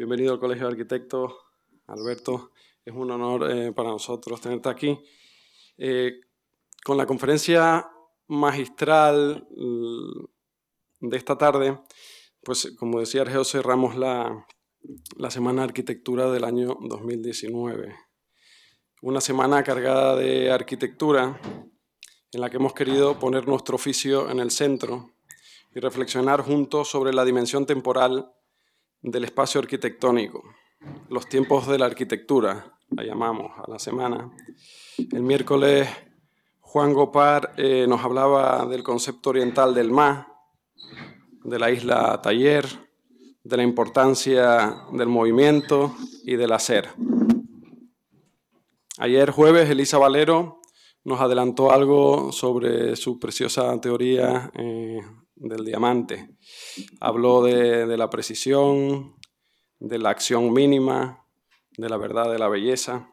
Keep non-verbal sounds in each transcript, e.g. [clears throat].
Bienvenido al Colegio de Arquitectos, Alberto. Es un honor eh, para nosotros tenerte aquí. Eh, con la conferencia magistral mm, de esta tarde, pues como decía Argeo, cerramos la, la Semana de Arquitectura del año 2019. Una semana cargada de arquitectura en la que hemos querido poner nuestro oficio en el centro y reflexionar juntos sobre la dimensión temporal del espacio arquitectónico, los tiempos de la arquitectura, la llamamos a la semana. El miércoles Juan Gopar eh, nos hablaba del concepto oriental del Ma, de la isla Taller, de la importancia del movimiento y del hacer. Ayer jueves Elisa Valero nos adelantó algo sobre su preciosa teoría eh, del diamante. Habló de, la precisión, de la acción mínima, de la verdad de la belleza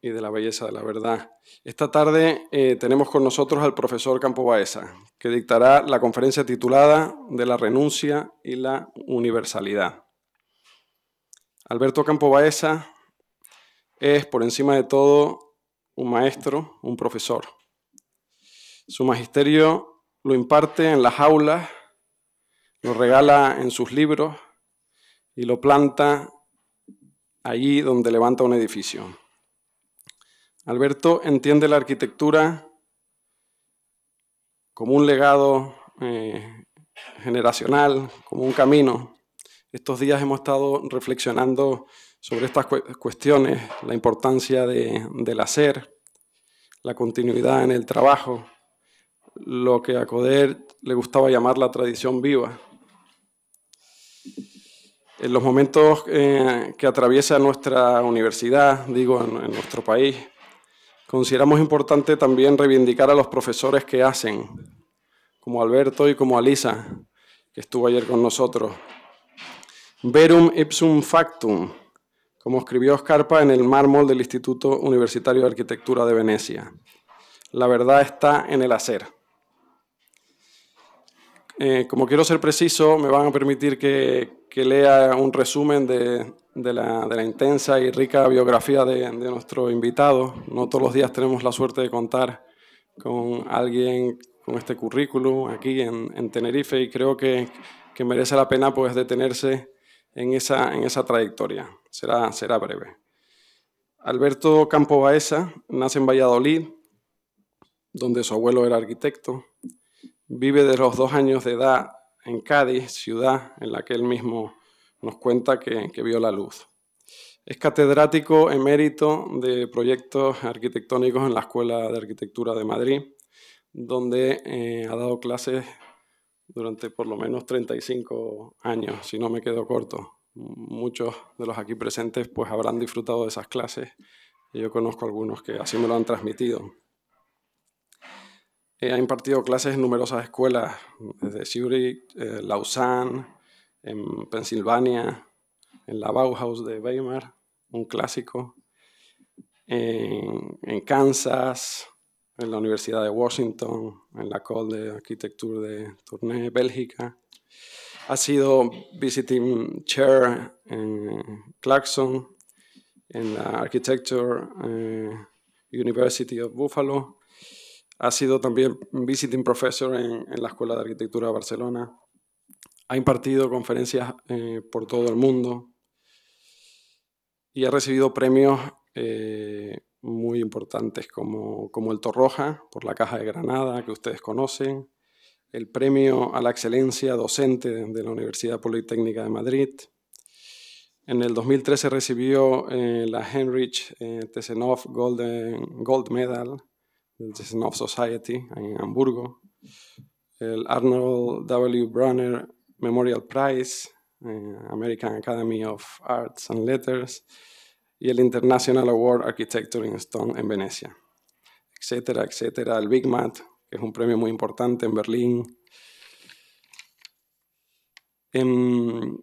y de la belleza de la verdad. Esta tarde eh, tenemos con nosotros al profesor Campo Baeza, que dictará la conferencia titulada De la renuncia y la universalidad. Alberto Campo Baeza es, por encima de todo, un maestro, un profesor. Su magisterio lo imparte en las aulas, lo regala en sus libros y lo planta allí donde levanta un edificio. Alberto entiende la arquitectura como un legado eh, generacional, como un camino. Estos días hemos estado reflexionando sobre estas cuestiones, la importancia del hacer, la continuidad en el trabajo, lo que a Coder le gustaba llamar la tradición viva. En los momentos eh, que atraviesa nuestra universidad, digo, en, en nuestro país, consideramos importante también reivindicar a los profesores que hacen, como Alberto y como Alisa, que estuvo ayer con nosotros. Verum ipsum factum, como escribió Scarpa en el mármol del Instituto Universitario de Arquitectura de Venecia. La verdad está en el hacer. Eh, como quiero ser preciso, me van a permitir que, lea un resumen de, la, intensa y rica biografía de, nuestro invitado. No todos los días tenemos la suerte de contar con alguien con este currículum aquí en, Tenerife y creo que, merece la pena pues, detenerse en esa, trayectoria. Será, será breve. Alberto Campo Baeza nace en Valladolid, donde su abuelo era arquitecto vive de los dos años de edad en Cádiz, ciudad en la que él mismo nos cuenta que, vio la luz. Es catedrático emérito de proyectos arquitectónicos en la Escuela de Arquitectura de Madrid, donde eh, ha dado clases durante por lo menos 35 años, si no me quedo corto. Muchos de los aquí presentes pues habrán disfrutado de esas clases. y Yo conozco algunos que así me lo han transmitido. Eh, ha impartido clases en numerosas escuelas, desde eh, Zurich, eh, Lausanne, en Pensilvania, en la Bauhaus de Weimar, un clásico, en, Kansas, en la Universidad de Washington, en la Col de Arquitectura de Tournai, Bélgica. Ha sido visiting chair en Clarkson, en la Architecture University of Buffalo ha sido también visiting professor en, en la Escuela de Arquitectura de Barcelona. Ha impartido conferencias eh, por todo el mundo y ha recibido premios eh, muy importantes como, como el Torroja por la Caja de Granada, que ustedes conocen, el Premio a la Excelencia Docente de la Universidad Politécnica de Madrid. En el 2013 recibió eh, la Heinrich Tesenov Golden, Gold Medal el of Society en Hamburgo, el Arnold W. Brunner Memorial Prize, eh, American Academy of Arts and Letters y el International Award Architecture in Stone en Venecia, etcétera, etcétera. El Big Mat, que es un premio muy importante en Berlín. En,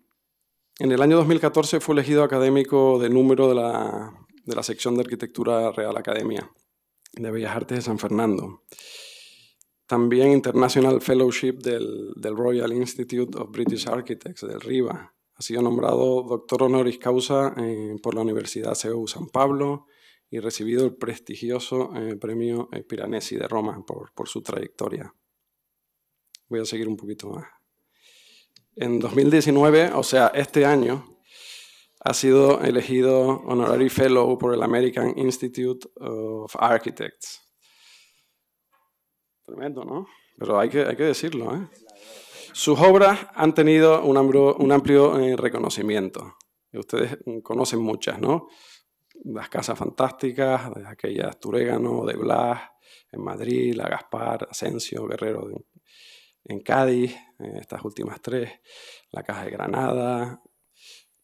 el año 2014 fue elegido académico de número de la, de la sección de Arquitectura Real Academia de Bellas Artes de San Fernando. También International Fellowship del, Royal Institute of British Architects, del Riva. Ha sido nombrado doctor honoris causa eh, por la Universidad CEU San Pablo y recibido el prestigioso eh, premio Piranesi de Roma por, por su trayectoria. Voy a seguir un poquito más. En 2019, o sea, este año, ha sido elegido Honorary Fellow por el American Institute of Architects. Tremendo, ¿no? Pero hay que, hay que decirlo, ¿eh? Sus obras han tenido un amplio, un amplio eh, reconocimiento. ustedes mm, conocen muchas, ¿no? Las Casas Fantásticas, de aquellas Turégano, de Blas, en Madrid, la Gaspar, Asensio, Guerrero en, Cádiz, estas últimas tres, la Caja de Granada,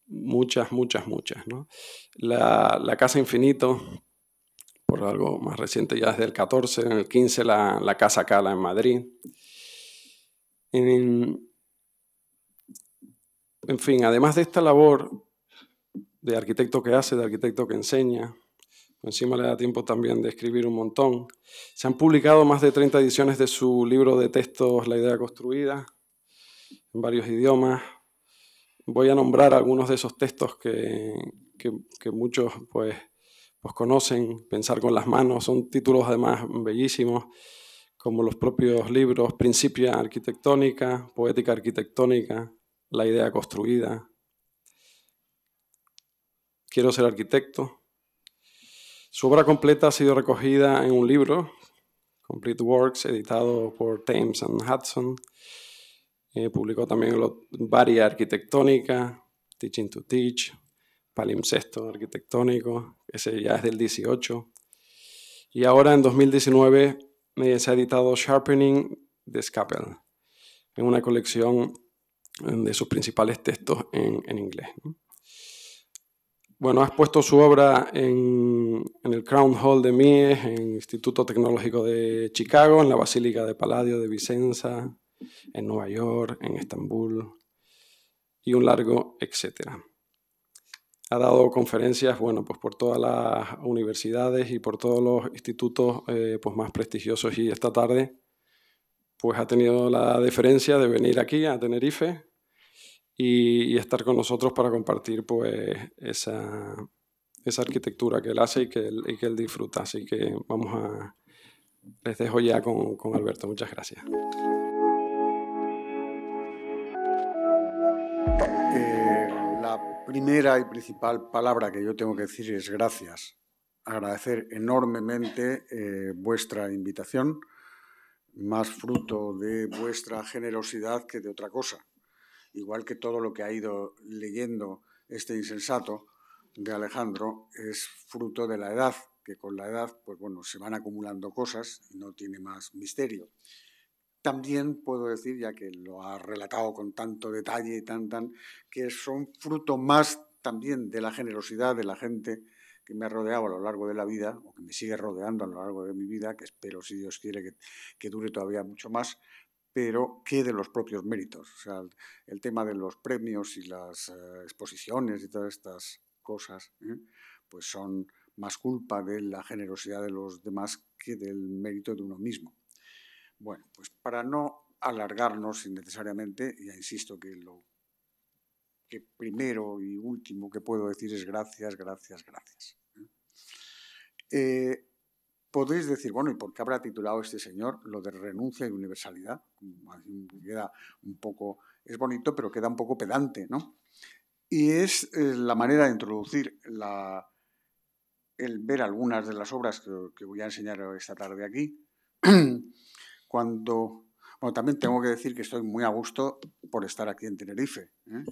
muchas, muchas, muchas. ¿no? La, Casa Infinito, por algo más reciente, ya desde el 14, en el 15 la, Casa Cala en Madrid. En, en fin, además de esta labor de arquitecto que hace, de arquitecto que enseña, encima le da tiempo también de escribir un montón. Se han publicado más de 30 ediciones de su libro de textos La idea construida, en varios idiomas, Voy a nombrar algunos de esos textos que, que, muchos pues, pues conocen, Pensar con las manos, son títulos además bellísimos, como los propios libros, Principia Arquitectónica, Poética Arquitectónica, La Idea Construida, Quiero ser arquitecto. Su obra completa ha sido recogida en un libro, Complete Works, editado por Thames and Hudson, eh, publicó también varias arquitectónicas, Teaching to Teach, Palimpsesto Arquitectónico, ese ya es del 18. Y ahora en 2019 eh, se ha editado Sharpening de Scapel, en una colección mm, de sus principales textos en, inglés. Bueno, ha puesto su obra en, en, el Crown Hall de Mies, en el Instituto Tecnológico de Chicago, en la Basílica de Palladio de Vicenza, en Nueva York, en Estambul y un largo etcétera. Ha dado conferencias, bueno, pues por todas las universidades y por todos los institutos eh, pues más prestigiosos y esta tarde pues ha tenido la deferencia de venir aquí a Tenerife y, estar con nosotros para compartir pues esa, esa arquitectura que él hace y que él, y que él disfruta. Así que vamos a, les dejo ya con, con Alberto. Muchas gracias. primera y principal palabra que yo tengo que decir es gracias. Agradecer enormemente eh, vuestra invitación, más fruto de vuestra generosidad que de otra cosa. Igual que todo lo que ha ido leyendo este insensato de Alejandro es fruto de la edad, que con la edad, pues bueno, se van acumulando cosas y no tiene más misterio también puedo decir, ya que lo ha relatado con tanto detalle y tan, tan, que son fruto más también de la generosidad de la gente que me ha rodeado a lo largo de la vida, o que me sigue rodeando a lo largo de mi vida, que espero, si Dios quiere, que, dure todavía mucho más, pero que de los propios méritos. O sea, el, tema de los premios y las eh, exposiciones y todas estas cosas, ¿eh? pues son más culpa de la generosidad de los demás que del mérito de uno mismo. Bueno, pues para no alargarnos innecesariamente, ya insisto que lo primero y último que puedo decir es gracias, gracias, gracias. ¿eh? Eh, podéis decir, bueno, ¿y por qué habrá titulado este señor lo de renuncia y universalidad? Queda un poco, es bonito, pero queda un poco pedante, ¿no? Y es eh, la manera de introducir el ver algunas de las obras que, que voy a enseñar esta tarde aquí. [clears throat] cuando... Bueno, también tengo que decir que estoy muy a gusto por estar aquí en Tenerife. ¿eh?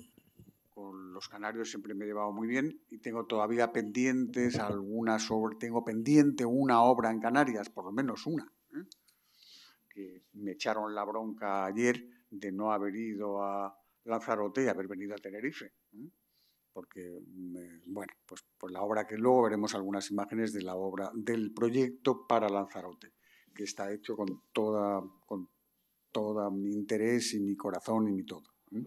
Con los canarios siempre me he llevado muy bien y tengo todavía pendientes algunas sobre... Tengo pendiente una obra en Canarias, por lo menos una. ¿eh? Que me echaron la bronca ayer de no haber ido a Lanzarote y haber venido a Tenerife. ¿eh? Porque, mm, bueno, pues, por la obra que luego veremos algunas imágenes de la obra del proyecto para Lanzarote que está hecho con, toda, con todo mi interés y mi corazón y mi todo. ¿eh?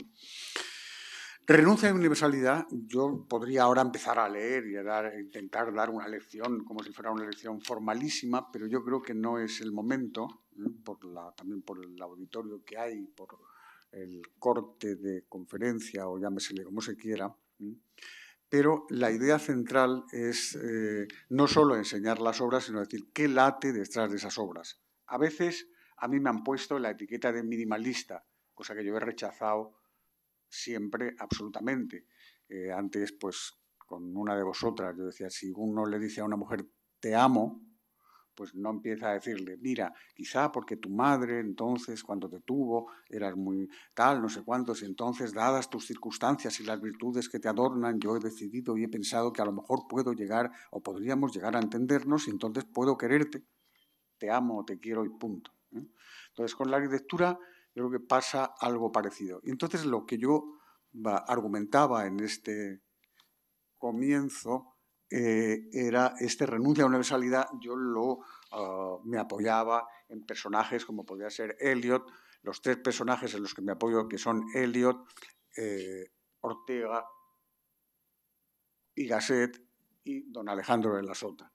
Renuncia a la universalidad, yo podría ahora empezar a leer y a intentar dar una lección como si fuera una lección formalísima, pero yo creo que no es el momento, ¿eh? por la, también por el auditorio que hay, por el corte de conferencia o llámesele como se quiera. ¿eh? pero la idea central es eh, no solo enseñar las obras, sino decir qué late detrás de esas obras. A veces a mí me han puesto la etiqueta de minimalista, cosa que yo he rechazado siempre absolutamente. Eh, antes, pues, con una de vosotras, yo decía, si uno le dice a una mujer te amo, pues no empieza a decirle, mira, quizá porque tu madre entonces cuando te tuvo eras muy tal, no sé cuántos, entonces dadas tus circunstancias y las virtudes que te adornan, yo he decidido y he pensado que a lo mejor puedo llegar o podríamos llegar a entendernos y entonces puedo quererte, te amo, te quiero y punto. ¿eh? Entonces con la arquitectura yo creo que pasa algo parecido. Y entonces lo que yo argumentaba en este comienzo eh, era este renuncia a la universalidad, yo lo, ah, me apoyaba en personajes como podía ser Elliot, los tres personajes en los que me apoyo que son Elliot, eh, Ortega y Gasset y don Alejandro de la Sota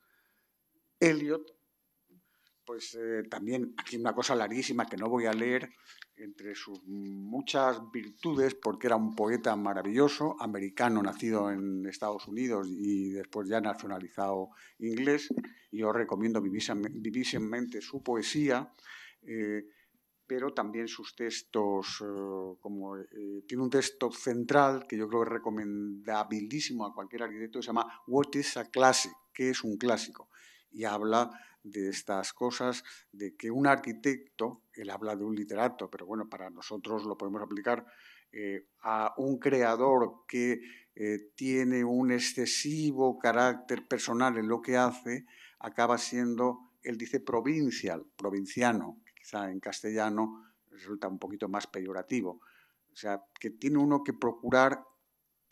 pues eh, también aquí una cosa larguísima que no voy a leer, entre sus muchas virtudes, porque era un poeta maravilloso, americano, nacido en Estados Unidos y después ya nacionalizado inglés, yo recomiendo vivísimamente su poesía, eh, pero también sus textos, eh, como tiene un texto central que yo creo que es recomendabilísimo a cualquier arquitecto, se llama What is a Classic? que es un clásico? Y habla de estas cosas, de que un arquitecto, él habla de un literato, pero bueno, para nosotros lo podemos aplicar eh, a un creador que eh, tiene un excesivo carácter personal en lo que hace, acaba siendo, él dice provincial, provinciano, quizá en castellano resulta un poquito más peyorativo. O sea, que tiene uno que procurar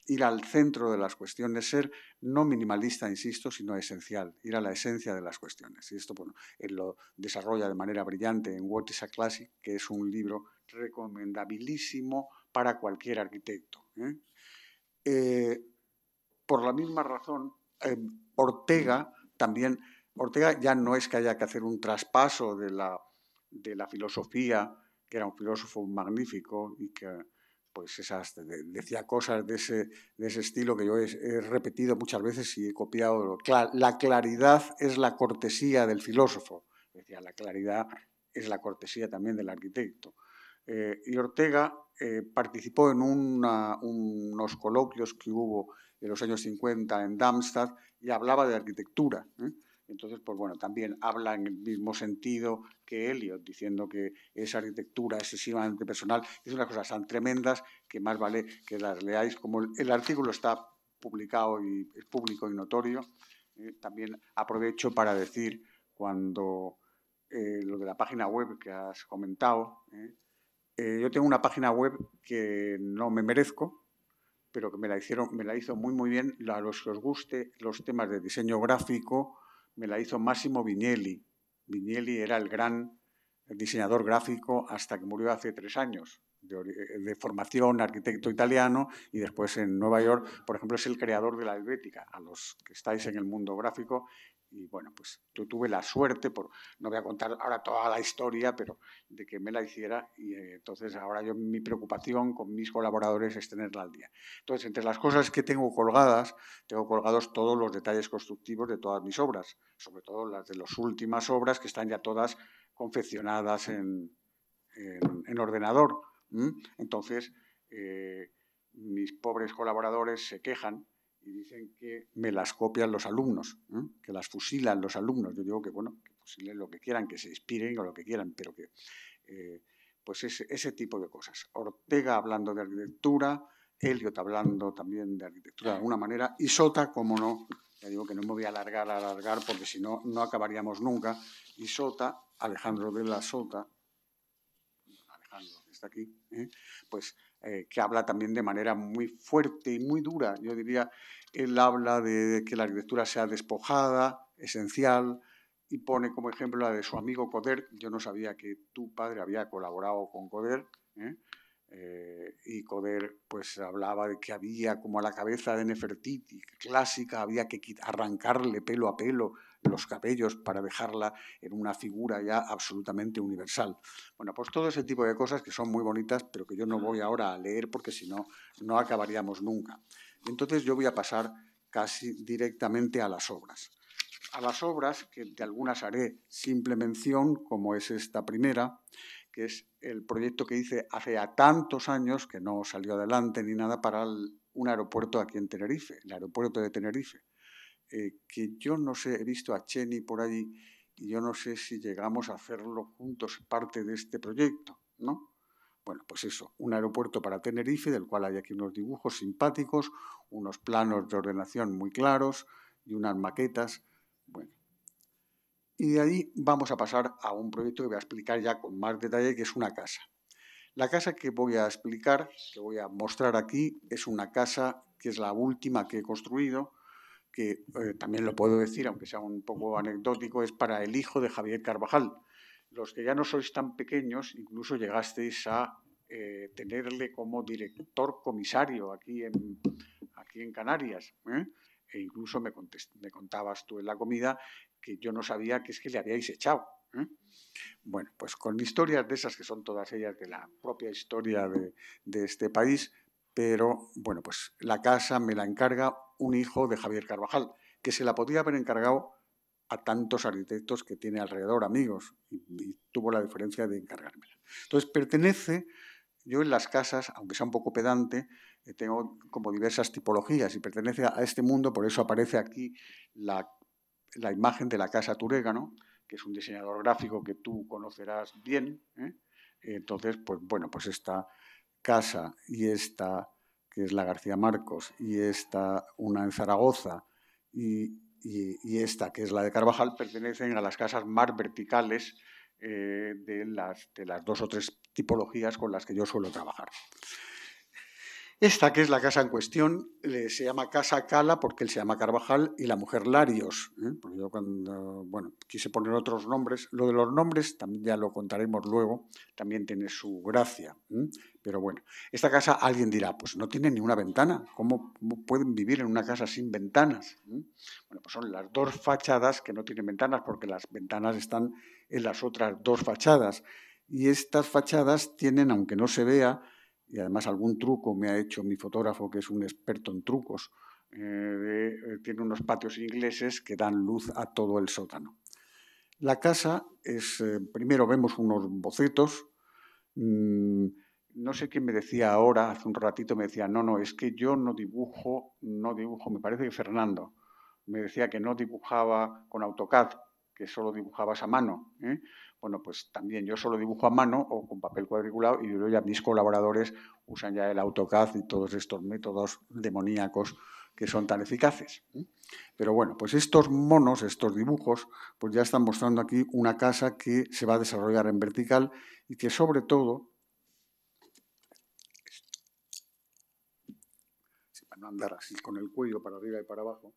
ir al centro de las cuestiones, ser no minimalista, insisto, sino esencial, ir a la esencia de las cuestiones. Y esto bueno, lo desarrolla de manera brillante en What is a Classic, que es un libro recomendabilísimo para cualquier arquitecto. ¿eh? Eh, por la misma razón, eh, Ortega también, Ortega ya no es que haya que hacer un traspaso de la, de la filosofía, que era un filósofo magnífico y que pues esas, decía cosas de ese, estilo que yo he, repetido muchas veces y he copiado. La claridad es la cortesía del filósofo, decía, la claridad es la cortesía también del arquitecto. Eh, y Ortega eh, participó en unos coloquios que hubo en los años 50 en Darmstadt y hablaba de arquitectura. ¿eh? Entonces, pues bueno, también habla en el mismo sentido que Eliot, diciendo que esa arquitectura excesivamente personal es una cosa tan tremendas que más vale que las leáis. Como el, artículo está publicado y es público y notorio, eh, también aprovecho para decir cuando eh, lo de la página web que has comentado, eh, yo tengo una página web que no me merezco, pero que me la hicieron, me la hizo muy muy bien. A los que os guste los temas de diseño gráfico, me la hizo Máximo Vignelli. Vignelli era el gran diseñador gráfico hasta que murió hace tres años, de, formación arquitecto italiano, y después en Nueva York, por ejemplo, es el creador de la helvética. A los que estáis en el mundo gráfico y bueno, pues yo tuve la suerte, por, no voy a contar ahora toda la historia, pero de que me la hiciera y eh, entonces ahora yo mi preocupación con mis colaboradores es tenerla al día. Entonces, entre las cosas que tengo colgadas, tengo colgados todos los detalles constructivos de todas mis obras, sobre todo las de las últimas obras que están ya todas confeccionadas en, ordenador. Entonces, eh, mis pobres colaboradores se quejan y dicen que me las copian los alumnos, que las fusilan los alumnos. Yo digo que, bueno, que fusilen lo que quieran, que se inspiren o lo que quieran, pero que, eh, pues ese, ese, tipo de cosas. Ortega hablando de arquitectura, Elliot hablando también de arquitectura de alguna manera, y Sota, como no, ya digo que no me voy a alargar, a alargar, porque si no, no acabaríamos nunca, y Sota, Alejandro de la Sota, Alejandro, está aquí, ¿eh? pues eh, que habla también de manera muy fuerte y muy dura. Yo diría, él habla de que la arquitectura sea despojada, esencial, y pone como ejemplo la de su amigo Coder. Yo no sabía que tu padre había colaborado con Coder. ¿eh? Eh, y Coder pues hablaba de que había como a la cabeza de Nefertiti clásica, había que arrancarle pelo a pelo los cabellos para dejarla en una figura ya absolutamente universal. Bueno, pues todo ese tipo de cosas que son muy bonitas, pero que yo no voy ahora a leer porque si no, no acabaríamos nunca. Entonces yo voy a pasar casi directamente a las obras. A las obras, que de algunas haré simple mención, como es esta primera, que es el proyecto que hice hace ya tantos años, que no salió adelante ni nada, para un aeropuerto aquí en Tenerife, el aeropuerto de Tenerife. Eh, que yo no sé, he visto a Cheni por ahí y yo no sé si llegamos a hacerlo juntos parte de este proyecto, ¿no? Bueno, pues eso, un aeropuerto para Tenerife, del cual hay aquí unos dibujos simpáticos, unos planos de ordenación muy claros y unas maquetas. Bueno, y de ahí vamos a pasar a un proyecto que voy a explicar ya con más detalle, que es una casa. La casa que voy a explicar, que voy a mostrar aquí, es una casa que es la última que he construido, que eh, también lo puedo decir, aunque sea un poco anecdótico, es para el hijo de Javier Carvajal. Los que ya no sois tan pequeños, incluso llegasteis a eh, tenerle como director comisario aquí en, aquí en Canarias. ¿eh? E incluso me, me, contabas tú en la comida que yo no sabía que es que le habíais echado. Bueno, pues con historias de esas que son todas ellas de la propia historia de, de este país, pero bueno, pues la casa me la encarga un hijo de Javier Carvajal, que se la podía haber encargado a tantos arquitectos que tiene alrededor, amigos, y, tuvo la diferencia de encargármela. Entonces, pertenece, yo en las casas, aunque sea un poco pedante, eh, tengo como diversas tipologías y pertenece a este mundo, por eso aparece aquí la, imagen de la casa Turégano, que es un diseñador gráfico que tú conocerás bien. ¿eh? Entonces, pues bueno, pues esta casa y esta que es la García Marcos, y esta, una en Zaragoza, y, esta, que es la de Carvajal, pertenecen a las casas más verticales eh, de, las, de las dos o tres tipologías con las que yo suelo trabajar. Esta, que es la casa en cuestión, se llama Casa Cala porque él se llama Carvajal y la mujer Larios. ¿eh? yo bueno, quise poner otros nombres. Lo de los nombres también ya lo contaremos luego, también tiene su gracia. ¿eh? Pero bueno, esta casa alguien dirá, pues no tiene ni una ventana. ¿Cómo, pueden vivir en una casa sin ventanas? ¿eh? Bueno, pues son las dos fachadas que no tienen ventanas porque las ventanas están en las otras dos fachadas. Y estas fachadas tienen, aunque no se vea, y además algún truco me ha hecho mi fotógrafo, que es un experto en trucos, eh, eh, tiene unos patios ingleses que dan luz a todo el sótano. La casa es, eh, primero vemos unos bocetos, mm, no sé quién me decía ahora, hace un ratito me decía, no, no, es que yo no dibujo, no dibujo, me parece que Fernando me decía que no dibujaba con AutoCAD, que solo dibujaba a mano. ¿eh? Bueno, pues también yo solo dibujo a mano o con papel cuadriculado y yo ya mis colaboradores usan ya el AutoCAD y todos estos métodos demoníacos que son tan eficaces. Pero bueno, pues estos monos, estos dibujos, pues ya están mostrando aquí una casa que se va a desarrollar en vertical y que sobre todo... Si van a andar así con el cuello para arriba y para abajo,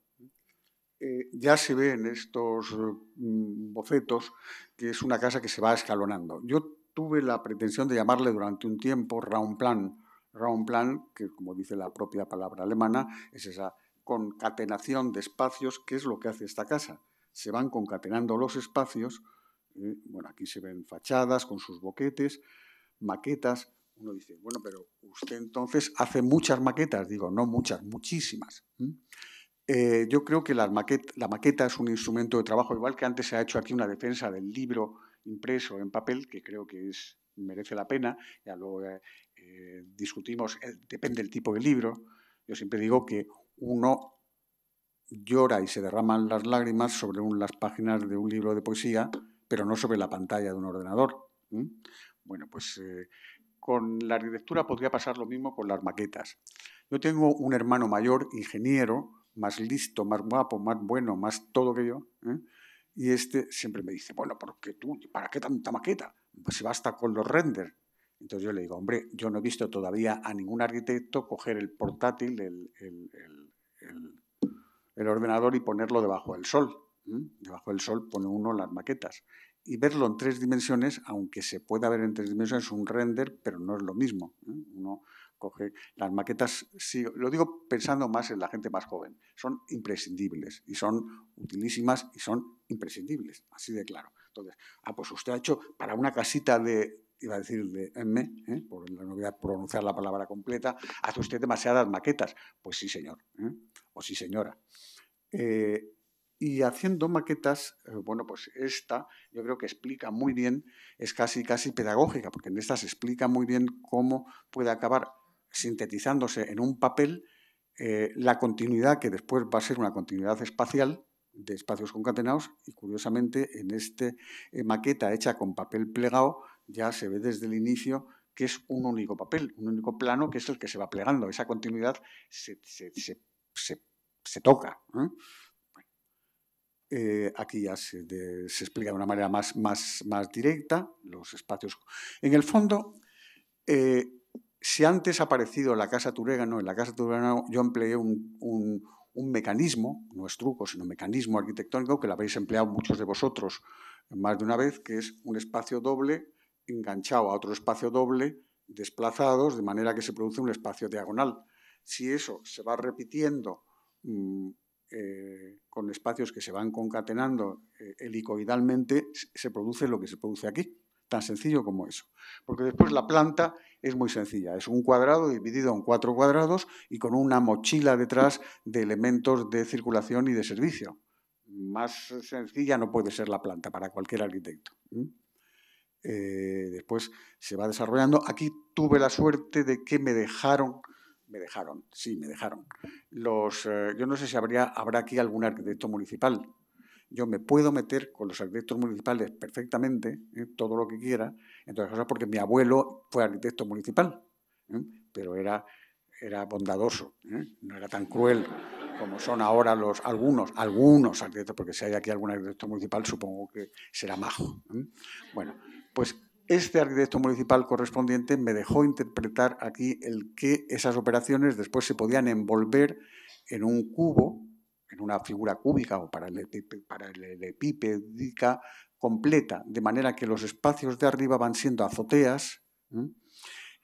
eh, ya se ve en estos eh, mm, bocetos que es una casa que se va escalonando. Yo tuve la pretensión de llamarle durante un tiempo Raumplan. plan, que como dice la propia palabra alemana, es esa concatenación de espacios, que es lo que hace esta casa. Se van concatenando los espacios. Eh, bueno, aquí se ven fachadas con sus boquetes, maquetas. Uno dice, bueno, pero usted entonces hace muchas maquetas. Digo, no muchas, muchísimas. Eh, yo creo que la maqueta, es un instrumento de trabajo, igual que antes se ha hecho aquí una defensa del libro impreso en papel, que creo que es, merece la pena, ya lo eh, eh, discutimos, depende del tipo de libro. Yo siempre digo que uno llora y se derraman las lágrimas sobre las páginas de un libro de poesía, pero no sobre la pantalla de un ordenador. Bueno, pues con la arquitectura podría pasar lo mismo con las maquetas. Yo tengo un hermano mayor, ingeniero, más listo, más guapo, más bueno, más todo que yo. ¿eh? Y este siempre me dice, bueno, qué tú, ¿para qué tanta maqueta? Pues se basta con los render. Entonces yo le digo, hombre, yo no he visto todavía a ningún arquitecto coger el portátil, el, el, el, ordenador y ponerlo debajo del sol. ¿eh? Debajo del sol pone uno las maquetas. Y verlo en tres dimensiones, aunque se pueda ver en tres dimensiones, es un render, pero no es lo mismo. ¿eh? Uno, Coge, las maquetas, lo digo pensando más en la gente más joven, son imprescindibles y son utilísimas y son imprescindibles, así de claro. Entonces, ah, pues usted ha hecho para una casita de, iba a decir de M, ¿eh? por no voy a pronunciar la palabra completa, hace usted demasiadas maquetas. Pues sí, señor, ¿eh? o sí, señora. Eh, y haciendo maquetas, bueno, pues esta yo creo que explica muy bien, es casi, casi pedagógica, porque en esta se explica muy bien cómo puede acabar sintetizándose en un papel eh, la continuidad que después va a ser una continuidad espacial de espacios concatenados y curiosamente en esta eh, maqueta hecha con papel plegado ya se ve desde el inicio que es un único papel, un único plano que es el que se va plegando. Esa continuidad se, toca. ¿eh? aquí ya se, explica de una manera más, más, más, directa los espacios. En el fondo, si antes ha aparecido la Casa Turégano, en la Casa Turégano yo empleé un, mecanismo, no es truco, sino mecanismo arquitectónico que lo habéis empleado muchos de vosotros más de una vez, que es un espacio doble enganchado a otro espacio doble, desplazados, de manera que se produce un espacio diagonal. Si eso se va repitiendo mm, eh, con espacios que se van concatenando eh, helicoidalmente, se produce lo que se produce aquí. Tan sencillo como eso. Porque después la planta es muy sencilla. Es un cuadrado dividido en cuatro cuadrados y con una mochila detrás de elementos de circulación y de servicio. Más sencilla no puede ser la planta para cualquier arquitecto. Eh, después se va desarrollando. Aquí tuve la suerte de que me dejaron, me dejaron, sí, me dejaron. Los, eh, yo no sé si habría, habrá aquí algún arquitecto municipal, yo me puedo meter con los arquitectos municipales perfectamente, ¿eh? todo lo que quiera, entonces porque mi abuelo fue arquitecto municipal, ¿eh? pero era, era bondadoso, ¿eh? no era tan cruel como son ahora los algunos, algunos arquitectos, porque si hay aquí algún arquitecto municipal supongo que será majo. Bueno, pues este arquitecto municipal correspondiente me dejó interpretar aquí el que esas operaciones después se podían envolver en un cubo en una figura cúbica o para el paralelepípedica completa, de manera que los espacios de arriba van siendo azoteas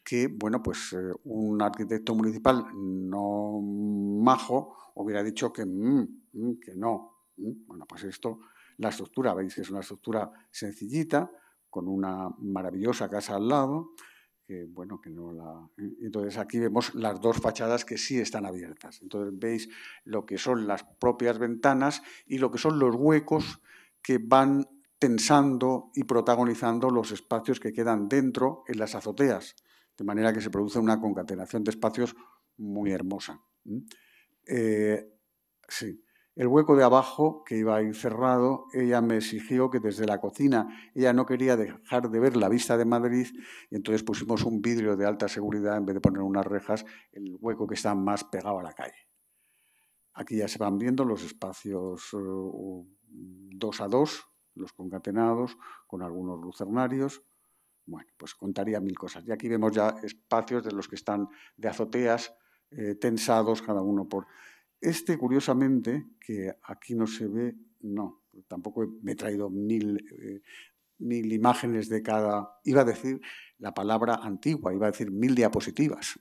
que, bueno, pues eh, un arquitecto municipal no majo hubiera dicho que, mm, mm, que no. Mm". Bueno, pues esto, la estructura, veis que es una estructura sencillita, con una maravillosa casa al lado, que bueno, que no la... Entonces aquí vemos las dos fachadas que sí están abiertas. Entonces veis lo que son las propias ventanas y lo que son los huecos que van tensando y protagonizando los espacios que quedan dentro en las azoteas, de manera que se produce una concatenación de espacios muy hermosa. Eh, sí. El hueco de abajo, que iba a ir cerrado, ella me exigió que desde la cocina, ella no quería dejar de ver la vista de Madrid, y entonces pusimos un vidrio de alta seguridad en vez de poner unas rejas, el hueco que está más pegado a la calle. Aquí ya se van viendo los espacios eh, dos a dos, los concatenados, con algunos lucernarios. Bueno, pues contaría mil cosas. Y aquí vemos ya espacios de los que están de azoteas, eh, tensados cada uno por... Este, curiosamente, que aquí no se ve, no, tampoco me he traído eh, mil, imágenes de cada, iba a decir la palabra antigua, iba a decir mil diapositivas.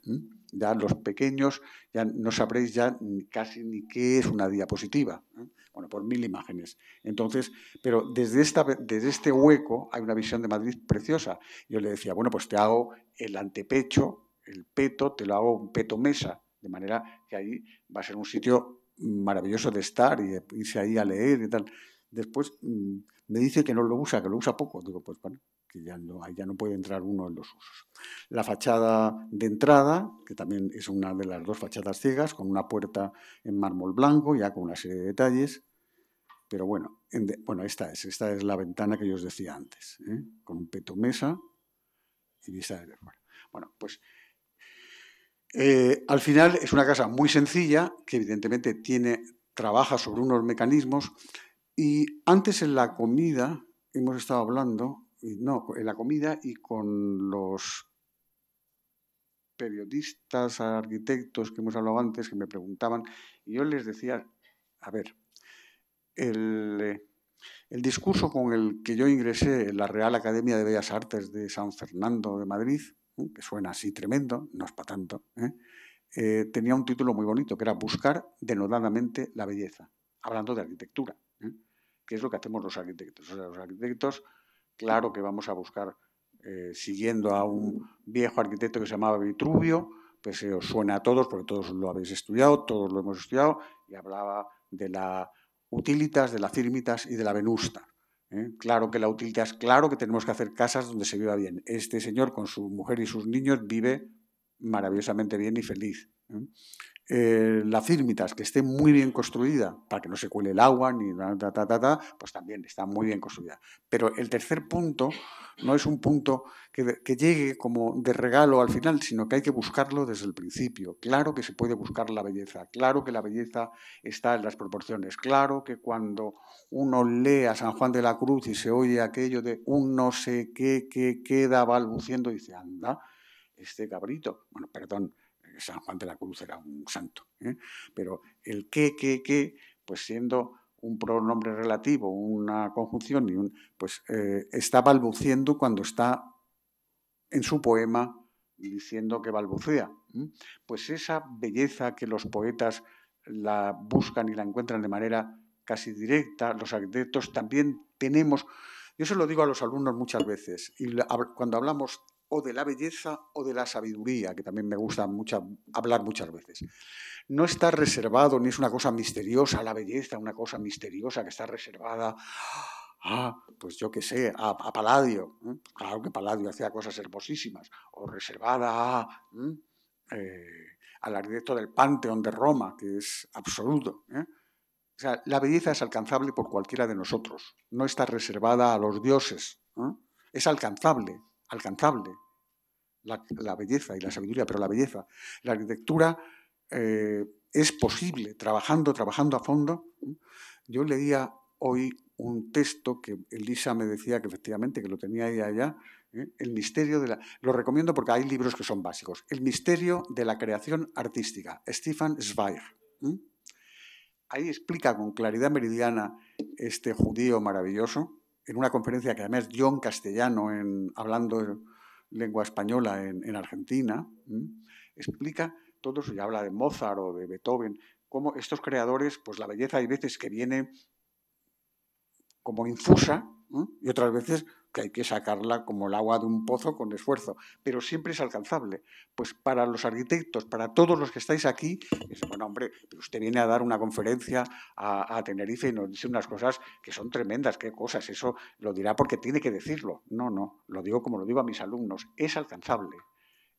Ya los pequeños ya no sabréis ya casi ni qué es una diapositiva. ¿eh? Bueno, por mil imágenes. Entonces, pero desde, esta, desde este hueco hay una visión de Madrid preciosa. Yo le decía, bueno, pues te hago el antepecho, el peto, te lo hago un peto mesa, de manera que ahí va a ser un sitio maravilloso de estar y de irse ahí a leer y tal. Después mm, me dice que no lo usa, que lo usa poco. Digo, pues bueno, que ya no, ahí ya no puede entrar uno en los usos. La fachada de entrada, que también es una de las dos fachadas ciegas, con una puerta en mármol blanco, ya con una serie de detalles. Pero bueno, bueno esta es, esta es la ventana que yo os decía antes, ¿eh? con un peto mesa y vista de Bueno, pues eh, al final es una casa muy sencilla, que evidentemente tiene, trabaja sobre unos mecanismos, y antes en la comida hemos estado hablando, no, en la comida y con los periodistas, arquitectos que hemos hablado antes, que me preguntaban, y yo les decía, a ver, el, el discurso con el que yo ingresé en la Real Academia de Bellas Artes de San Fernando de Madrid ¿eh? que suena así tremendo, no es para tanto, ¿eh? Eh, tenía un título muy bonito, que era Buscar denodadamente la belleza, hablando de arquitectura, que es lo que hacemos los arquitectos. los arquitectos, claro que vamos a buscar, siguiendo a un viejo arquitecto que se llamaba Vitruvio, pues os suena a todos, porque todos lo habéis estudiado, todos lo hemos estudiado, y hablaba de la utilitas, de la cirmitas y de la venusta. ¿eh? Claro que la utilidad es claro que tenemos que hacer casas donde se viva bien. Este señor con su mujer y sus niños vive maravillosamente bien y feliz. ¿eh? las eh, la que esté muy bien construida, para que no se cuele el agua, ni ta, ta, ta, ta, pues también está muy bien construida. Pero el tercer punto no es un punto que, que, llegue como de regalo al final, sino que hay que buscarlo desde el principio. Claro que se puede buscar la belleza, claro que la belleza está en las proporciones, claro que cuando uno lee a San Juan de la Cruz y se oye aquello de un no sé qué que queda balbuciendo, dice, anda, este cabrito, bueno, perdón, San Juan de la Cruz era un santo. ¿eh? Pero el qué que, que, pues siendo un pronombre relativo, una conjunción, un, pues eh, está balbuciendo cuando está en su poema diciendo que balbucea. Pues esa belleza que los poetas la buscan y la encuentran de manera casi directa, los arquitectos también tenemos, yo se lo digo a los alumnos muchas veces, y cuando hablamos o de la belleza o de la sabiduría, que también me gusta hablar muchas veces. No está reservado, ni es una cosa misteriosa la belleza, una cosa misteriosa que está reservada a, pues yo qué sé, a, a Paladio. ¿eh? Claro que Paladio hacía cosas hermosísimas, o reservada ¿eh? Eh, al arquitecto del Panteón de Roma, que es absoluto. O sea, la belleza es alcanzable por cualquiera de nosotros, no está reservada a los dioses, es alcanzable alcanzable, la, belleza y la sabiduría, pero la belleza, la arquitectura eh, es posible trabajando, trabajando a fondo. Yo leía hoy un texto que Elisa me decía que efectivamente que lo tenía ahí allá, ¿eh? el misterio de la... Lo recomiendo porque hay libros que son básicos. El misterio de la creación artística, Stefan Zweig. Ahí explica con claridad meridiana este judío maravilloso en una conferencia que además es John castellano, en, hablando lengua española en, Argentina, explica todo eso, y habla de Mozart o de Beethoven, cómo estos creadores, pues la belleza hay veces que viene como infusa y otras veces que hay que sacarla como el agua de un pozo con esfuerzo, pero siempre es alcanzable. Pues para los arquitectos, para todos los que estáis aquí, es, bueno, hombre, usted viene a dar una conferencia a, a, Tenerife y nos dice unas cosas que son tremendas, qué cosas, eso lo dirá porque tiene que decirlo. No, no, lo digo como lo digo a mis alumnos, es alcanzable,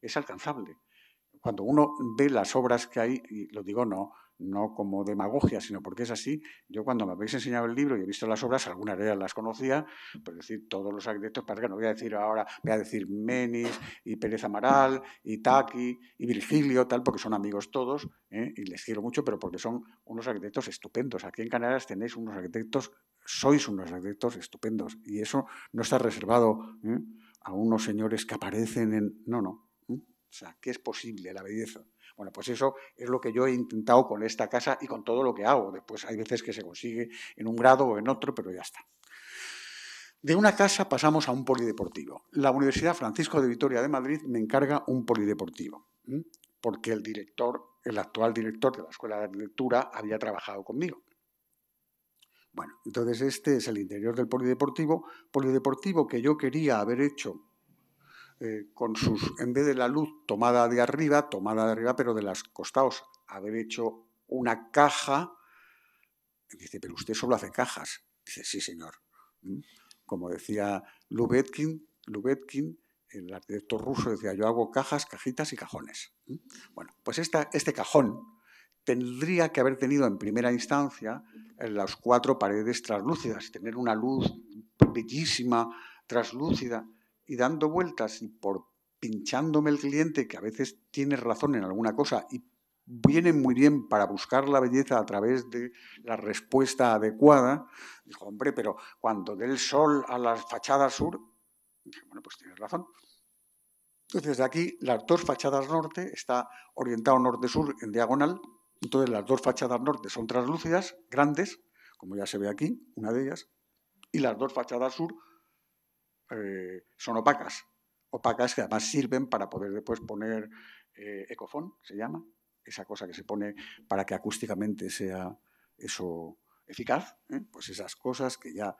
es alcanzable. Cuando uno ve las obras que hay, y lo digo no, no como demagogia, sino porque es así. Yo cuando me habéis enseñado el libro y he visto las obras, algunas de ellas las conocía, por pues decir, todos los arquitectos, para que no voy a decir ahora, voy a decir Menis y Pérez Amaral y Taki y Virgilio, tal, porque son amigos todos ¿eh? y les quiero mucho, pero porque son unos arquitectos estupendos. Aquí en Canarias tenéis unos arquitectos, sois unos arquitectos estupendos y eso no está reservado ¿eh? a unos señores que aparecen en... No, no. ¿eh? O sea, ¿qué es posible la belleza. Bueno, pues eso es lo que yo he intentado con esta casa y con todo lo que hago. Después hay veces que se consigue en un grado o en otro, pero ya está. De una casa pasamos a un polideportivo. La Universidad Francisco de Vitoria de Madrid me encarga un polideportivo, porque el director, el actual director de la Escuela de Arquitectura, había trabajado conmigo. Bueno, entonces este es el interior del polideportivo, polideportivo que yo quería haber hecho eh, con sus, en vez de la luz tomada de arriba, tomada de arriba, pero de las costados, haber hecho una caja. Dice, pero usted solo hace cajas. Dice, sí, señor. ¿Mm? Como decía Lubetkin, Lubetkin, el arquitecto ruso, decía, yo hago cajas, cajitas y cajones. ¿Mm? Bueno, pues esta, este cajón tendría que haber tenido en primera instancia las cuatro paredes translúcidas, tener una luz bellísima, translúcida, y dando vueltas y por pinchándome el cliente, que a veces tiene razón en alguna cosa y viene muy bien para buscar la belleza a través de la respuesta adecuada, dijo, hombre, pero cuando dé el sol a las fachadas sur, dije, bueno, pues tienes razón. Entonces, de aquí, las dos fachadas norte, está orientado norte-sur en diagonal, entonces las dos fachadas norte son translúcidas, grandes, como ya se ve aquí, una de ellas, y las dos fachadas sur eh, son opacas. Opacas que además sirven para poder después poner eh, ecofón, se llama, esa cosa que se pone para que acústicamente sea eso eficaz. ¿eh? Pues esas cosas que ya...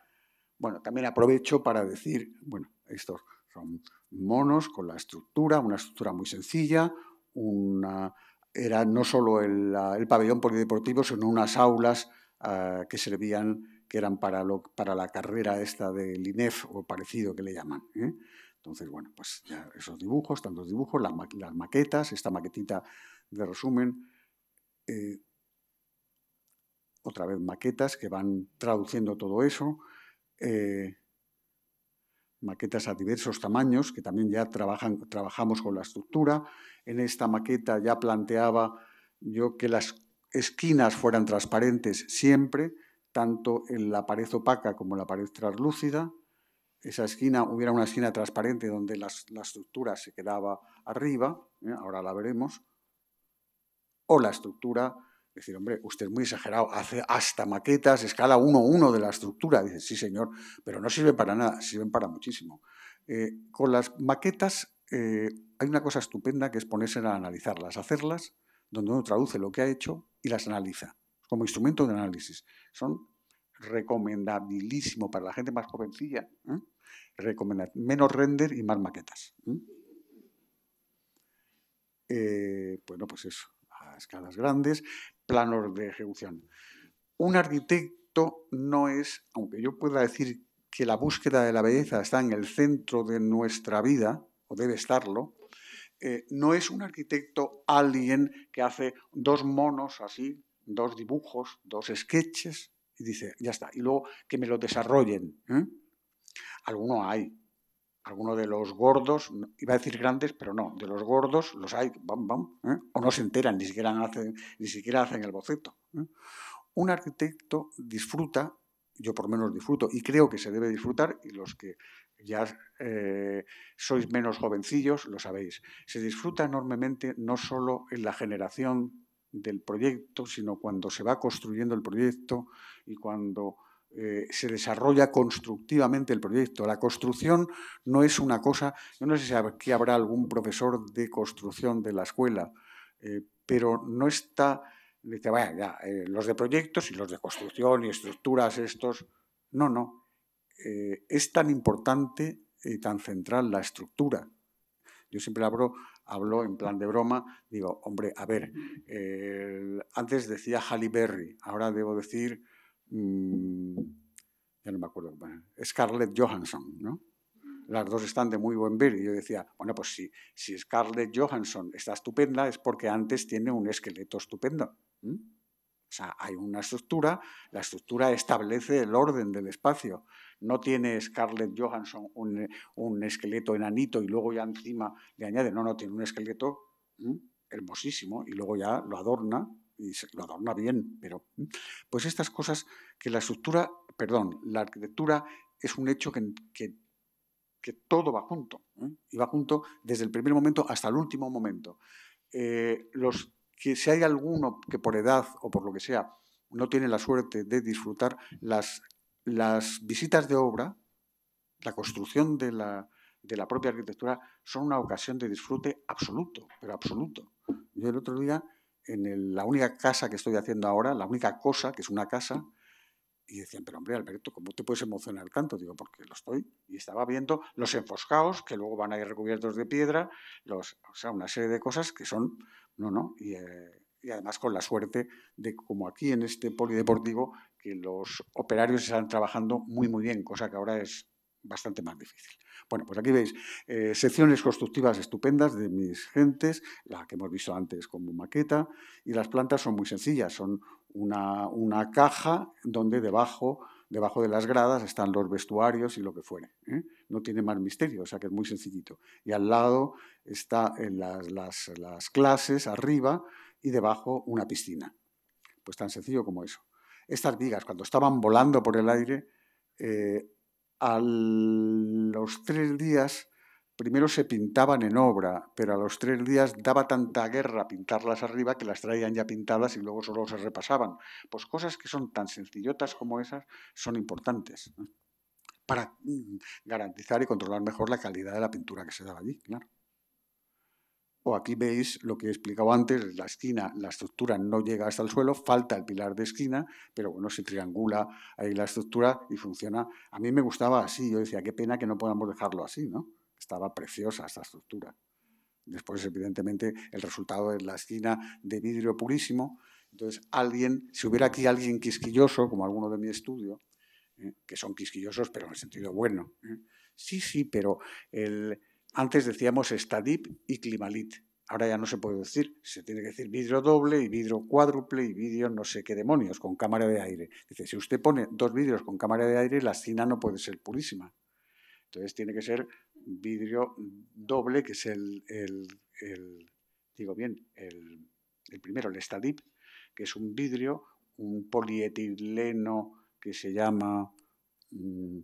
Bueno, también aprovecho para decir, bueno, estos son monos con la estructura, una estructura muy sencilla, una, era no solo el, el pabellón polideportivo, sino unas aulas ah, que servían que eran para, para la carrera esta del INEF o parecido que le llaman. ¿eh? Entonces, bueno, pues ya esos dibujos, tantos dibujos, las, maquetas, esta maquetita de resumen, eh, otra vez maquetas que van traduciendo todo eso, eh, maquetas a diversos tamaños que también ya trabajamos con la estructura. En esta maqueta ya planteaba yo que las esquinas fueran transparentes siempre, tanto en la pared opaca como en la pared translúcida. Esa esquina, hubiera una esquina transparente donde la estructura se quedaba arriba, ¿eh? ahora la veremos, o la estructura, decir, hombre, usted es muy exagerado, hace hasta maquetas, escala 1-1 de la estructura, dice, sí señor, pero no sirve para nada, sirven para muchísimo. Eh, con las maquetas eh, hay una cosa estupenda que es ponerse a analizarlas, hacerlas, donde uno traduce lo que ha hecho y las analiza como instrumento de análisis. Son recomendabilísimo para la gente más jovencilla. Recomendar menos render y más maquetas. Eh, bueno, pues eso, a escalas grandes, planos de ejecución. Un arquitecto no es, aunque yo pueda decir que la búsqueda de la belleza está en el centro de nuestra vida, o debe estarlo, eh, no es un arquitecto alguien que hace dos monos así, dos dibujos, dos sketches, y dice, ya está. Y luego que me lo desarrollen. ¿eh? Alguno hay. Alguno de los gordos, iba a decir grandes, pero no, de los gordos los hay, bam, bam, ¿eh? o no se enteran, ni siquiera hacen, ni siquiera hacen el boceto. ¿eh? Un arquitecto disfruta, yo por menos disfruto, y creo que se debe disfrutar, y los que ya sois menos jovencillos, lo sabéis. Se disfruta enormemente no solo en la generación del proyecto, sino cuando se va construyendo el proyecto y cuando eh, se desarrolla constructivamente el proyecto. La construcción no es una cosa, yo no sé si aquí habrá algún profesor de construcción de la escuela, eh, pero no está, dice, vaya, ya, eh, los de proyectos y los de construcción y estructuras estos, no, no, es tan importante y tan central la estructura. Yo siempre hablo, habló en plan de broma, digo, hombre, a ver, antes decía Halle Berry, ahora debo decir, mm, ya no me acuerdo, Scarlett Johansson, ¿no? Las dos están de muy buen ver. Y yo decía, bueno, pues si, si Scarlett Johansson está estupenda es porque antes tiene un esqueleto estupendo. O sea, hay una estructura, la estructura establece el orden del espacio. No tiene Scarlett Johansson un, esqueleto enanito y luego ya encima le añade, no, no, tiene un esqueleto hermosísimo y luego ya lo adorna y lo adorna bien, pero pues estas cosas que la estructura, perdón, la arquitectura es un hecho que, que, todo va junto y va junto desde el primer momento hasta el último momento. Eh, los que si hay alguno que por edad o por lo que sea no tiene la suerte de disfrutar las, las visitas de obra, la construcción de la, de la propia arquitectura, son una ocasión de disfrute absoluto, pero absoluto. Yo el otro día, en la única casa que estoy haciendo ahora, la única cosa, que es una casa, y decían, pero hombre, Alberto, ¿cómo te puedes emocionar tanto? Digo, porque lo estoy. Y estaba viendo los enfoscados, que luego van a ir recubiertos de piedra, los, o sea, una serie de cosas que son no, no. Eh, y, además con la suerte de, como aquí en este polideportivo, que los operarios están trabajando muy, muy bien, cosa que ahora es bastante más difícil. Bueno, pues aquí veis eh, secciones constructivas estupendas de mis gentes, la que hemos visto antes como maqueta, y las plantas son muy sencillas, son una, una caja donde debajo debajo de las gradas están los vestuarios y lo que fuere. ¿eh? No tiene más misterio, o sea que es muy sencillito. Y al lado están eh, las, las, clases, arriba y debajo una piscina. Pues tan sencillo como eso. Estas vigas, cuando estaban volando por el aire, eh, a los tres días Primero se pintaban en obra, pero a los tres días daba tanta guerra pintarlas arriba que las traían ya pintadas y luego solo se repasaban. Pues cosas que son tan sencillotas como esas son importantes para mm, garantizar y controlar mejor la calidad de la pintura que se daba allí, claro. O aquí veis lo que he explicado antes, la esquina, la estructura no llega hasta el suelo, falta el pilar de esquina, pero bueno, se triangula ahí la estructura y funciona. A mí me gustaba así, yo decía, qué pena que no podamos dejarlo así, ¿no? Estaba preciosa esta estructura. Después, evidentemente, el resultado es la esquina de vidrio purísimo. Entonces, alguien, si hubiera aquí alguien quisquilloso, como alguno de mi estudio, ¿eh? que son quisquillosos, pero en el sentido bueno. ¿eh? Sí, sí, pero el, antes decíamos Stadip y climalit. Ahora ya no se puede decir, se tiene que decir vidrio doble y vidrio cuádruple y vidrio no sé qué demonios con cámara de aire. Dice, si usted pone dos vidrios con cámara de aire, la esquina no puede ser purísima. Entonces tiene que ser vidrio doble, que es el, el, el digo bien, el, el primero, el Stadip, que es un vidrio, un polietileno que se llama... Mm,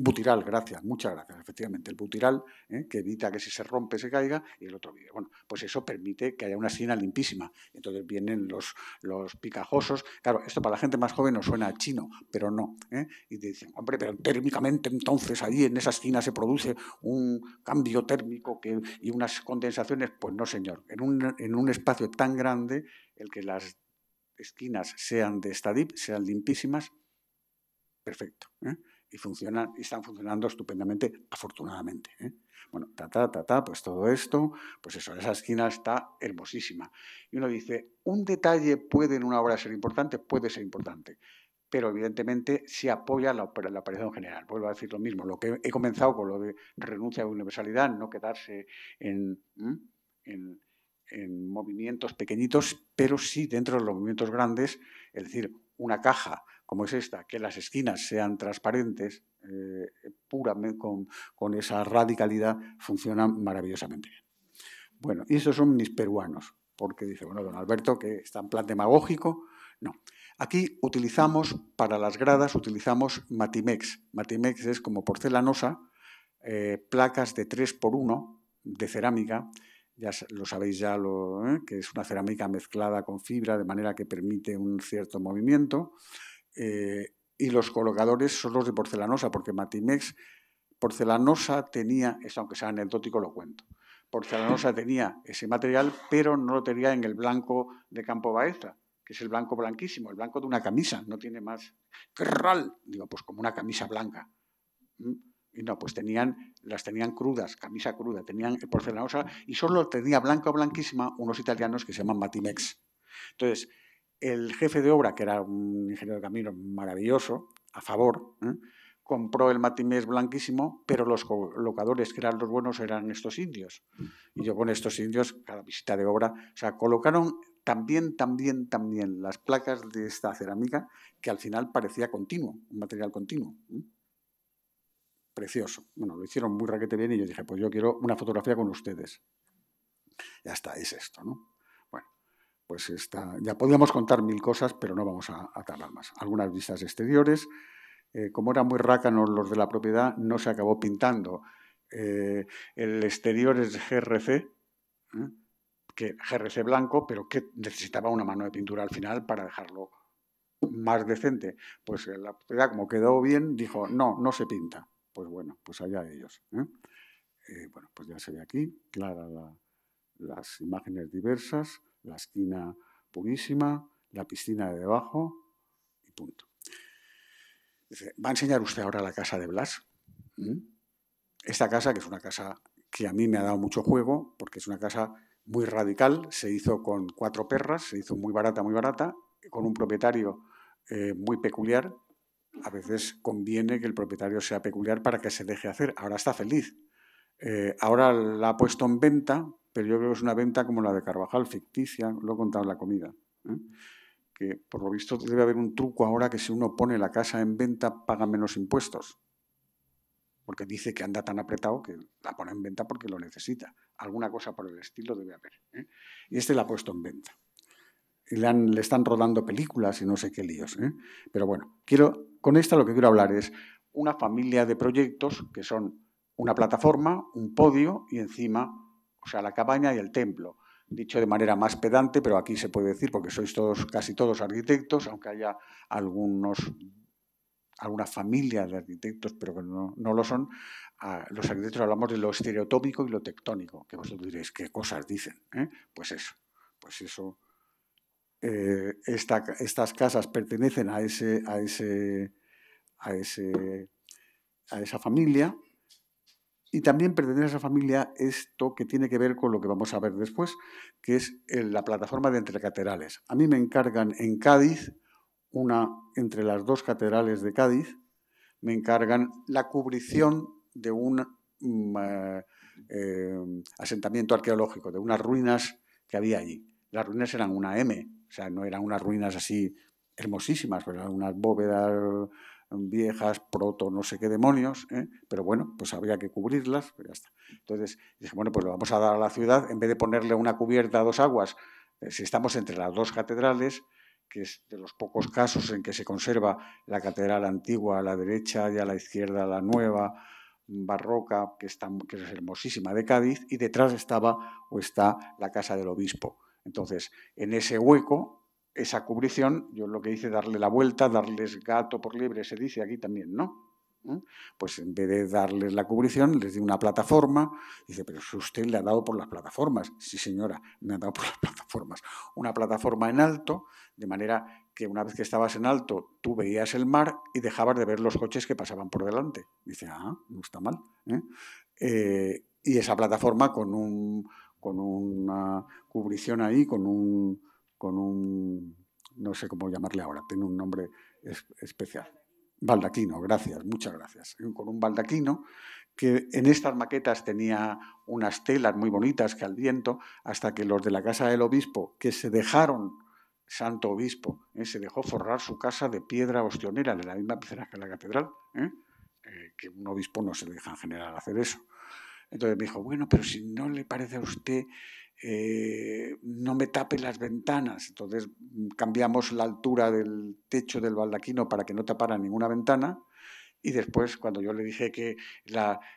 Butiral, gracias, muchas gracias, efectivamente. El butiral, ¿eh? que evita que si se rompe se caiga, y el otro vídeo. Bueno, pues eso permite que haya una esquina limpísima. Entonces vienen los, los picajosos. Claro, esto para la gente más joven nos suena a chino, pero no. ¿eh? Y te dicen, hombre, pero térmicamente entonces ahí en esa esquina se produce un cambio térmico y unas condensaciones. Pues no, señor. En un, en un espacio tan grande, el que las esquinas sean de estadip, sean limpísimas, perfecto. ¿eh? y funcionan y están funcionando estupendamente, afortunadamente. ¿eh? Bueno, ta, ta, ta, ta, pues todo esto, pues eso, esa esquina está hermosísima. Y uno dice, un detalle puede en una obra ser importante, puede ser importante, pero evidentemente se apoya la, la aparición general. Vuelvo a decir lo mismo, lo que he comenzado con lo de renuncia a la universalidad, no quedarse en, en, en movimientos pequeñitos, pero sí dentro de los movimientos grandes, es decir, una caja como es esta, que las esquinas sean transparentes, eh, puramente con, esa radicalidad, funciona maravillosamente bien. Bueno, y esos son mis peruanos, porque dice, bueno, don Alberto, que está en plan demagógico. No. Aquí utilizamos, para las gradas, utilizamos Matimex. Matimex es como porcelanosa, eh, placas de 3x1 de cerámica, ya lo sabéis ya, lo, eh, que es una cerámica mezclada con fibra, de manera que permite un cierto movimiento. Eh, y los colocadores son los de porcelanosa, porque Matimex, porcelanosa tenía, eso aunque sea anecdótico lo cuento, porcelanosa tenía ese material, pero no lo tenía en el blanco de Campo Baeza, que es el blanco blanquísimo, el blanco de una camisa, no tiene más. ¡Crral! Digo, pues como una camisa blanca. ¿Mm? Y no, pues tenían, las tenían crudas, camisa cruda, tenían porcelanosa, y solo tenía blanca o blanquísima unos italianos que se llaman Matimex. Entonces, el jefe de obra, que era un ingeniero de camino maravilloso, a favor, compró el matimés blanquísimo, pero los colocadores que eran los buenos eran estos indios. Y yo con estos indios, cada visita de obra, o sea, colocaron también, también, también las placas de esta cerámica que al final parecía continuo, un material continuo. Precioso. Bueno, lo hicieron muy raquete bien y yo dije, pues yo quiero una fotografía con ustedes. Ya está, es esto, ¿no? pues está, ya podíamos contar mil cosas, pero no vamos a, tardar más. Algunas vistas exteriores. Eh, como eran muy rácanos los de la propiedad, no se acabó pintando. Eh, el exterior es GRC, ¿eh? que GRC blanco, pero que necesitaba una mano de pintura al final para dejarlo más decente. Pues la propiedad, como quedó bien, dijo, no, no se pinta. Pues bueno, pues allá ellos. bueno, pues ya se ve aquí, clara las imágenes diversas la esquina purísima, la piscina de debajo y punto. ¿va a enseñar usted ahora la casa de Blas? ¿Mm? Esta casa, que es una casa que a mí me ha dado mucho juego, porque es una casa muy radical, se hizo con cuatro perras, se hizo muy barata, muy barata, con un propietario eh, muy peculiar. A veces conviene que el propietario sea peculiar para que se deje hacer. Ahora está feliz. Eh, ahora la ha puesto en venta pero yo creo que es una venta como la de Carvajal, ficticia, lo he contado la comida. ¿eh? Que por lo visto debe haber un truco ahora que si uno pone la casa en venta paga menos impuestos. Porque dice que anda tan apretado que la pone en venta porque lo necesita. Alguna cosa por el estilo debe haber. ¿eh? Y este la ha puesto en venta. Y le, están rodando películas y no sé qué líos. ¿eh? Pero bueno, quiero, con esta lo que quiero hablar es una familia de proyectos que son una plataforma, un podio y encima o sea, la cabaña y el templo. Dicho de manera más pedante, pero aquí se puede decir, porque sois todos, casi todos arquitectos, aunque haya algunos alguna familia de arquitectos, pero que no, lo son, los arquitectos hablamos de lo estereotómico y lo tectónico, que vosotros diréis, ¿qué cosas dicen? ¿Eh? Pues eso, pues eso. Eh, estas casas pertenecen a ese, a ese, a ese, a esa familia y también pertenece a esa familia esto que tiene que ver con lo que vamos a ver después, que es la plataforma de entre A mí me encargan en Cádiz, una entre las dos catedrales de Cádiz, me encargan la cubrición de un mm, eh, em, asentamiento arqueológico, de unas ruinas que había allí. Las ruinas eran una M, o sea, no eran unas ruinas así hermosísimas, pero eran unas bóvedas viejas, proto, no sé qué demonios, ¿eh? pero bueno, pues había que cubrirlas, pues ya está. Entonces dije, bueno, pues lo vamos a dar a la ciudad, en vez de ponerle una cubierta a dos aguas, eh, si estamos entre las dos catedrales, que es de los pocos casos en que se conserva la catedral antigua a la derecha y a la izquierda la nueva, barroca, que, que es hermosísima, de Cádiz, y detrás estaba o está la casa del obispo. Entonces, en ese hueco esa cubrición, yo lo que hice darle la vuelta, darles gato por libre, se dice aquí también, ¿no? ¿Mm? Pues en vez de darles la cubrición, les di una plataforma. Dice, pero si usted le ha dado por las plataformas. Sí, señora, me ha dado por las [laughs] plataformas. Una plataforma en alto, de manera que una vez que estabas en alto, tú veías el mar y dejabas de ver los coches que pasaban por delante. Dice, ah, no está mal. ¿eh? Eh, y esa plataforma con, un, con una cubrición ahí, con un, con un, no sé cómo llamarle ahora, tiene un nombre especial. Baldaquino, gracias, muchas gracias. Con un baldaquino que en estas maquetas tenía unas telas muy bonitas que al viento, hasta que los de la casa del obispo, que se dejaron, santo obispo, ¿eh? se dejó forrar su casa de piedra ostionera, de la misma piedra que la catedral, ¿eh? Eh, que un obispo no se deja en general hacer eso. Entonces me dijo, bueno, pero si no le parece a usted eh, no me tape las ventanas. Entonces mm, cambiamos la altura del techo del baldaquino para que no tapara ninguna ventana. Y después, cuando yo le dije que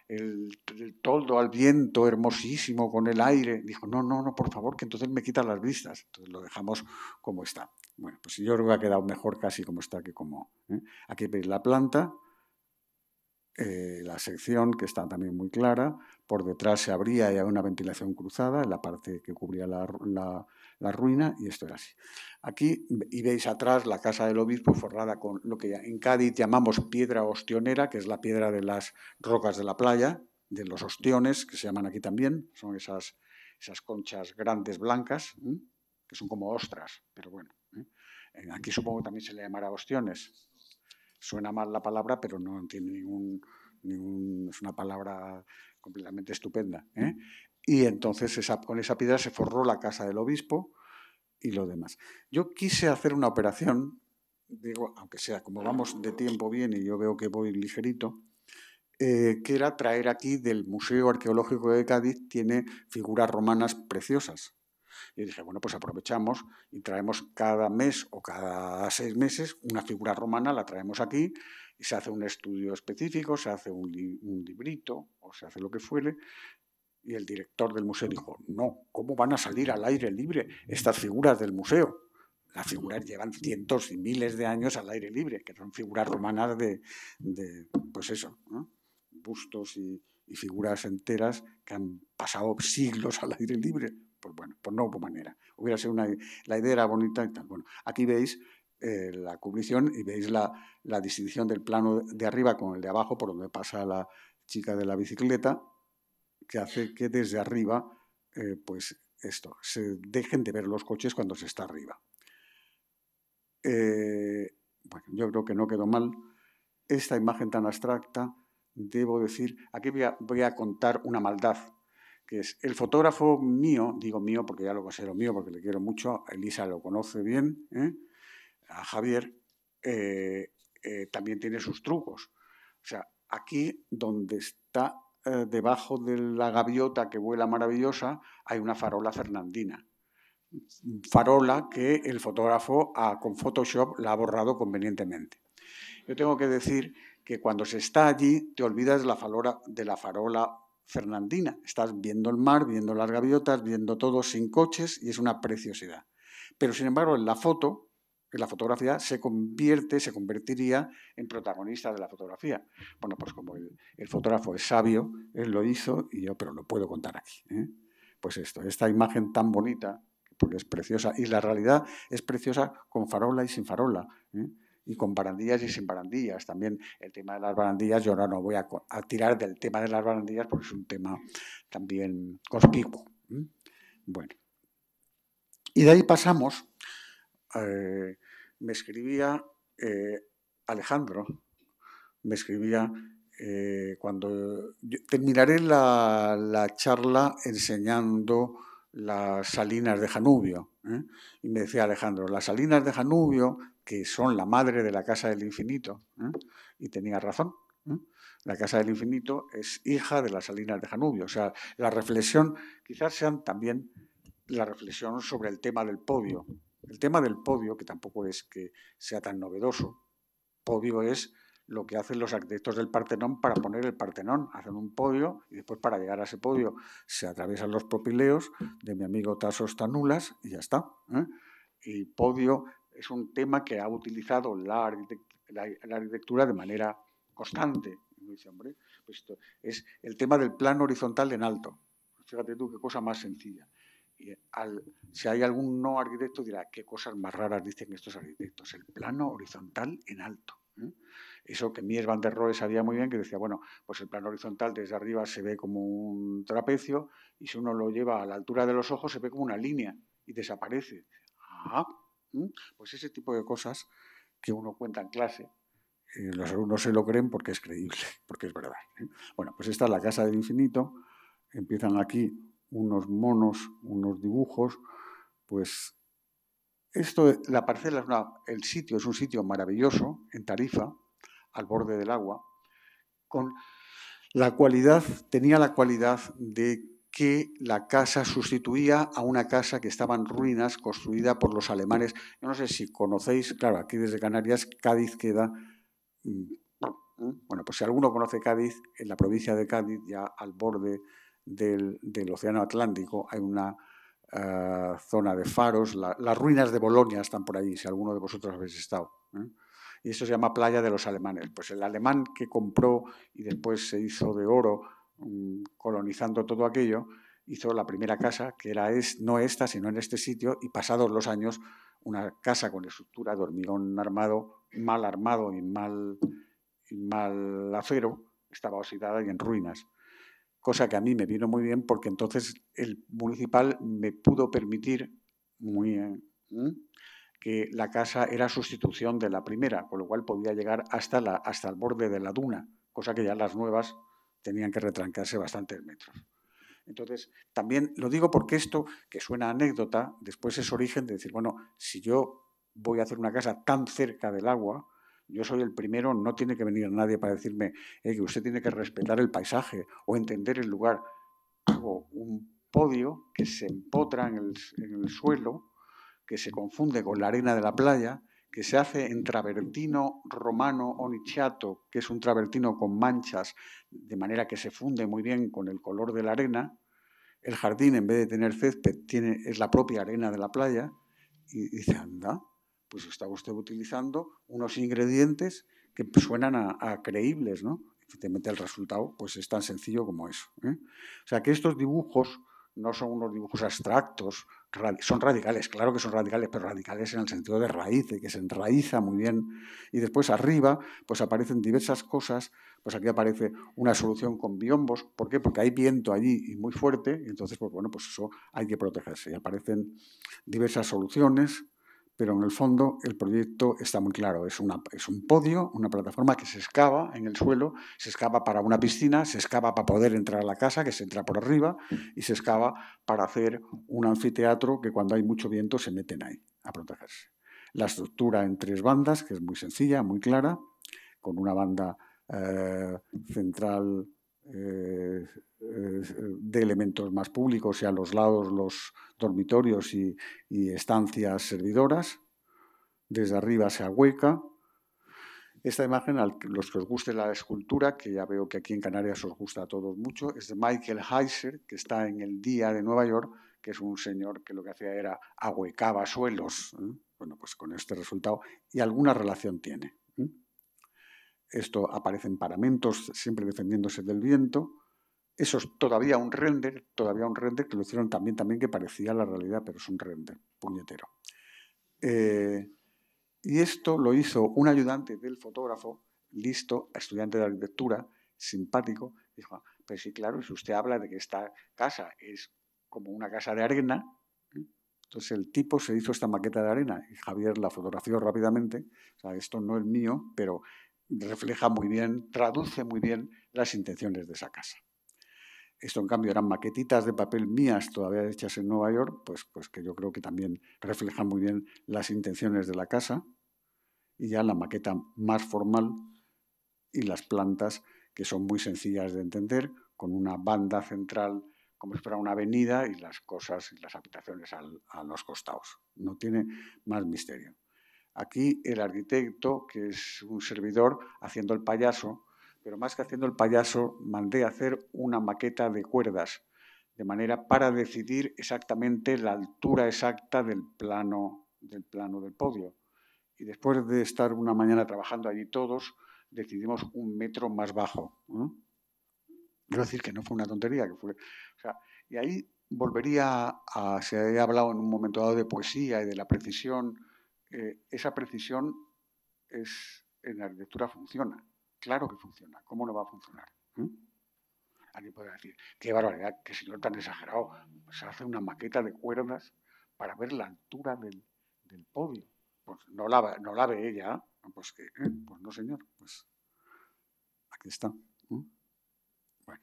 el, toldo al viento hermosísimo con el aire, dijo, no, no, no, por favor, que entonces me quita las vistas. Entonces lo dejamos como está. Bueno, pues yo creo que ha quedado mejor casi como está que como... ¿eh? Aquí veis la planta, eh, la sección, que está también muy clara. Por detrás se abría y había una ventilación cruzada en la parte que cubría la, ruina, y esto era así. Aquí, y veis atrás la casa del obispo forrada con lo que en Cádiz llamamos piedra ostionera, que es la piedra de las rocas de la playa, de los ostiones, que se llaman aquí también, son esas, esas conchas grandes blancas, que son como ostras, pero bueno. ¿eh? Eh, aquí supongo también se le llamará ostiones, Suena mal la palabra, pero no tiene ningún, es una palabra completamente estupenda. ¿eh? Y entonces con esa piedra se forró la casa del obispo y lo demás. Yo quise hacer una operación, digo, aunque sea como vamos de tiempo bien y yo veo que voy ligerito, eh, que era traer aquí del Museo Arqueológico de Cádiz, tiene figuras romanas preciosas. Y dije, bueno, pues aprovechamos y traemos cada mes o cada seis meses una figura romana, la traemos aquí y se hace un estudio específico, se hace un, librito o se hace lo que fuere. Y el director del museo dijo, no, ¿cómo van a salir al aire libre estas figuras del museo? Las figuras llevan cientos y miles de años al aire libre, que son figuras romanas de, pues eso, bustos y figuras enteras que han pasado siglos al aire libre pues bueno, pues no hubo manera. Hubiera sido una, la idea era bonita y tal. Bueno, aquí veis eh, la cubrición y veis la, la, distinción del plano de arriba con el de abajo, por donde pasa la chica de la bicicleta, que hace que desde arriba, eh, pues esto, se dejen de ver los coches cuando se está arriba. Eh, yo creo que no quedó mal. Esta imagen tan abstracta, debo decir, aquí voy a contar una maldad es el fotógrafo mío, digo mío porque ya lo considero mío, porque le quiero mucho, Elisa lo conoce bien, ¿eh? a Javier, eh, eh, también tiene sus trucos. O sea, aquí donde está debajo de la gaviota que vuela maravillosa, hay una farola fernandina. Farola que el fotógrafo ah, con Photoshop la ha borrado convenientemente. Yo tengo que decir que cuando se está allí te olvidas la farola, de la farola Fernandina. Estás viendo el mar, viendo las gaviotas, viendo todo sin coches y es una preciosidad. Pero sin embargo, en la foto, en la fotografía, se convierte, se convertiría en protagonista de la fotografía. Bueno, pues como el, fotógrafo es sabio, él lo hizo y yo, pero lo puedo contar aquí. ¿eh? Pues esto, esta imagen tan bonita, porque es preciosa, y la realidad es preciosa con farola y sin farola. ¿eh? y con barandillas y sin barandillas. También el tema de las barandillas, yo ahora no voy a, tirar del tema de las barandillas porque es un tema también conspicuo. Bueno, y de ahí pasamos, eh, me escribía eh, Alejandro, me escribía eh, cuando terminaré la, charla enseñando las salinas de Janubio. Y me decía Alejandro, las salinas de Janubio que son la madre de la Casa del Infinito, y tenía razón. La Casa del Infinito es hija de las Salinas de Janubio. O sea, la reflexión, quizás sean también la reflexión sobre el tema del podio. El tema del podio, que tampoco es que sea tan novedoso, podio es lo que hacen los arquitectos del Partenón para poner el Partenón. Hacen un podio y después para llegar a ese podio se atraviesan los propileos de mi amigo Tasos Tanulas y ya está. ¿eh? Y podio es un tema que ha utilizado la, la, arquitectura de manera constante. hombre, pues es el tema del plano horizontal en alto. Fíjate tú qué cosa más sencilla. si hay algún no arquitecto, dirá, qué cosas más raras dicen estos arquitectos. El plano horizontal en alto. ¿eh? Eso que Mies van der Rohe sabía muy bien, que decía, bueno, pues el plano horizontal desde arriba se ve como un trapecio y si uno lo lleva a la altura de los ojos se ve como una línea y desaparece. Ah, pues ese tipo de cosas que uno cuenta en clase, eh, los alumnos se lo creen porque es creíble, [laughs] porque es verdad. ¿eh? Bueno, pues esta es la casa del infinito. Empiezan aquí unos monos, unos dibujos. Pues esto, la parcela es una, el sitio, es un sitio maravilloso en Tarifa, al borde del agua, con la cualidad, tenía la cualidad de que la casa sustituía a una casa que estaba en ruinas, construida por los alemanes. no sé si conocéis, claro, aquí desde Canarias, Cádiz queda... Mm, mm, bueno, pues si alguno conoce Cádiz, en la provincia de Cádiz, ya al borde del, Océano Atlántico, hay una eh, zona de faros, las ruinas de Bolonia están por ahí, si alguno de vosotros habéis estado. ¿eh? Y eso se llama Playa de los Alemanes. Pues el alemán que compró y después se hizo de oro Mm, colonizando todo aquello, hizo la primera casa, que era es, no esta, sino en este sitio, y pasados los años, una casa con estructura de hormigón armado, mal armado y mal, mal acero, estaba oxidada y en ruinas. Cosa que a mí me vino muy bien porque entonces el municipal me pudo permitir muy, eh, mm, que la casa era sustitución de la primera, con lo cual podía llegar hasta, la, hasta el borde de la duna, cosa que ya las nuevas tenían que retrancarse bastantes metros. Entonces, también lo digo porque esto, que suena anécdota, después es origen de decir, bueno, si yo voy a hacer una casa tan cerca del agua, yo soy el primero, no tiene que venir nadie para decirme que usted tiene que respetar el paisaje o entender el lugar. Hago un podio que se empotra en el suelo, que se confunde con la arena de la playa, que se hace en travertino romano onichato, que es un travertino con manchas, de manera que se funde muy bien con el color de la arena. El jardín, en vez de tener césped, tiene, es la propia arena de la playa. Y dice, anda, pues está usted utilizando unos ingredientes que suenan a, creíbles, ¿no? Efectivamente, el resultado pues es tan sencillo como eso. ¿eh? O sea, que estos dibujos no son unos dibujos abstractos, son radicales, claro que son radicales, pero radicales en el sentido de raíz, y que se enraiza muy bien. Y después arriba, pues aparecen diversas cosas. Pues aquí aparece una solución con biombos. ¿Por qué? Porque hay viento allí y muy fuerte, entonces, pues bueno, pues eso hay que protegerse. Y aparecen diversas soluciones, pero en el fondo el proyecto está muy claro. Es, una, es un podio, una plataforma que se excava en el suelo, se excava para una piscina, se excava para poder entrar a la casa, que se entra por arriba, y se excava para hacer un anfiteatro que cuando hay mucho viento se meten ahí a protegerse. La estructura en tres bandas, que es muy sencilla, muy clara, con una banda eh, central eh, eh, de elementos más públicos y a los lados los dormitorios y, estancias servidoras. Desde arriba se ahueca. Esta imagen, los que os guste la escultura, que ya veo que aquí en Canarias os gusta a todos mucho, es de Michael Heiser, que está en el Día de Nueva York, que es un señor que lo que hacía era ahuecaba suelos. ¿eh? Bueno, pues con este resultado, y alguna relación tiene esto aparece en paramentos, siempre defendiéndose del viento. Eso es todavía un render, todavía un render que lo hicieron también, también que parecía la realidad, pero es un render, puñetero. Eh, y esto lo hizo un ayudante del fotógrafo, listo, estudiante de arquitectura, simpático. Dijo, pero sí, claro, si usted habla de que esta casa es como una casa de arena, ¿eh? entonces el tipo se hizo esta maqueta de arena y Javier la fotografió rápidamente. O sea, esto no es mío, pero refleja muy bien, traduce muy bien las intenciones de esa casa. Esto, en cambio, eran maquetitas de papel mías todavía hechas en Nueva York, pues, pues que yo creo que también reflejan muy bien las intenciones de la casa. Y ya la maqueta más formal y las plantas, que son muy sencillas de entender, con una banda central como si fuera una avenida y las cosas y las habitaciones a los costados. No tiene más misterio. Aquí el arquitecto, que es un servidor, haciendo el payaso, pero más que haciendo el payaso, mandé hacer una maqueta de cuerdas, de manera para decidir exactamente la altura exacta del plano del, plano del podio. Y después de estar una mañana trabajando allí todos, decidimos un metro más bajo. Quiero decir que no fue una tontería. Que fue, y ahí volvería a, se había hablado en un momento dado de poesía y de la precisión eh, esa precisión es, en la arquitectura funciona. Claro que funciona. ¿Cómo no va a funcionar? ¿Mm? Alguien puede decir, qué barbaridad, qué señor tan exagerado. Pues se hace una maqueta de cuerdas para ver la altura del, podio. Pues no la, no la ve ella. Pues, que, eh, pues no, señor. Pues aquí está. ¿Mm? Bueno,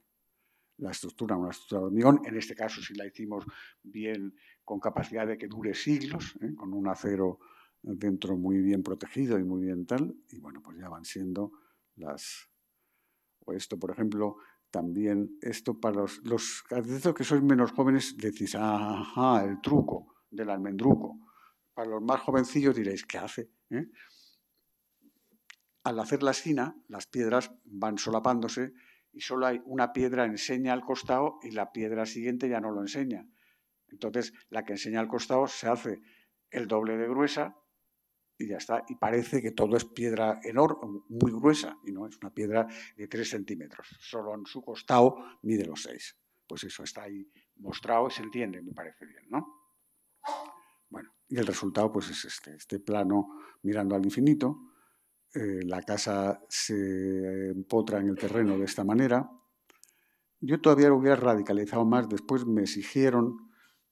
la estructura, una estructura de hormigón, en este caso si la hicimos bien, con capacidad de que dure siglos, ¿eh? con un acero dentro muy bien protegido y muy bien tal, y bueno, pues ya van siendo las... O esto, por ejemplo, también, esto para los, los ah, que sois menos jóvenes decís, ajá, el truco del almendruco. Para los más jovencillos diréis, ¿qué hace? ¿eh? Al hacer la esquina, las piedras van solapándose y solo hay una piedra enseña al costado y la piedra siguiente ya no lo enseña. Entonces, la que enseña al costado se hace el doble de gruesa y ya está. Y parece que todo es piedra enorme, muy gruesa, y no, es una piedra de 3 centímetros. Solo en su costado mide los 6. Pues eso está ahí mostrado y se entiende, me parece bien, ¿no? Bueno, y el resultado pues es este, este plano mirando al infinito. Eh, la casa se empotra en el terreno de esta manera. Yo todavía lo hubiera radicalizado más. Después me exigieron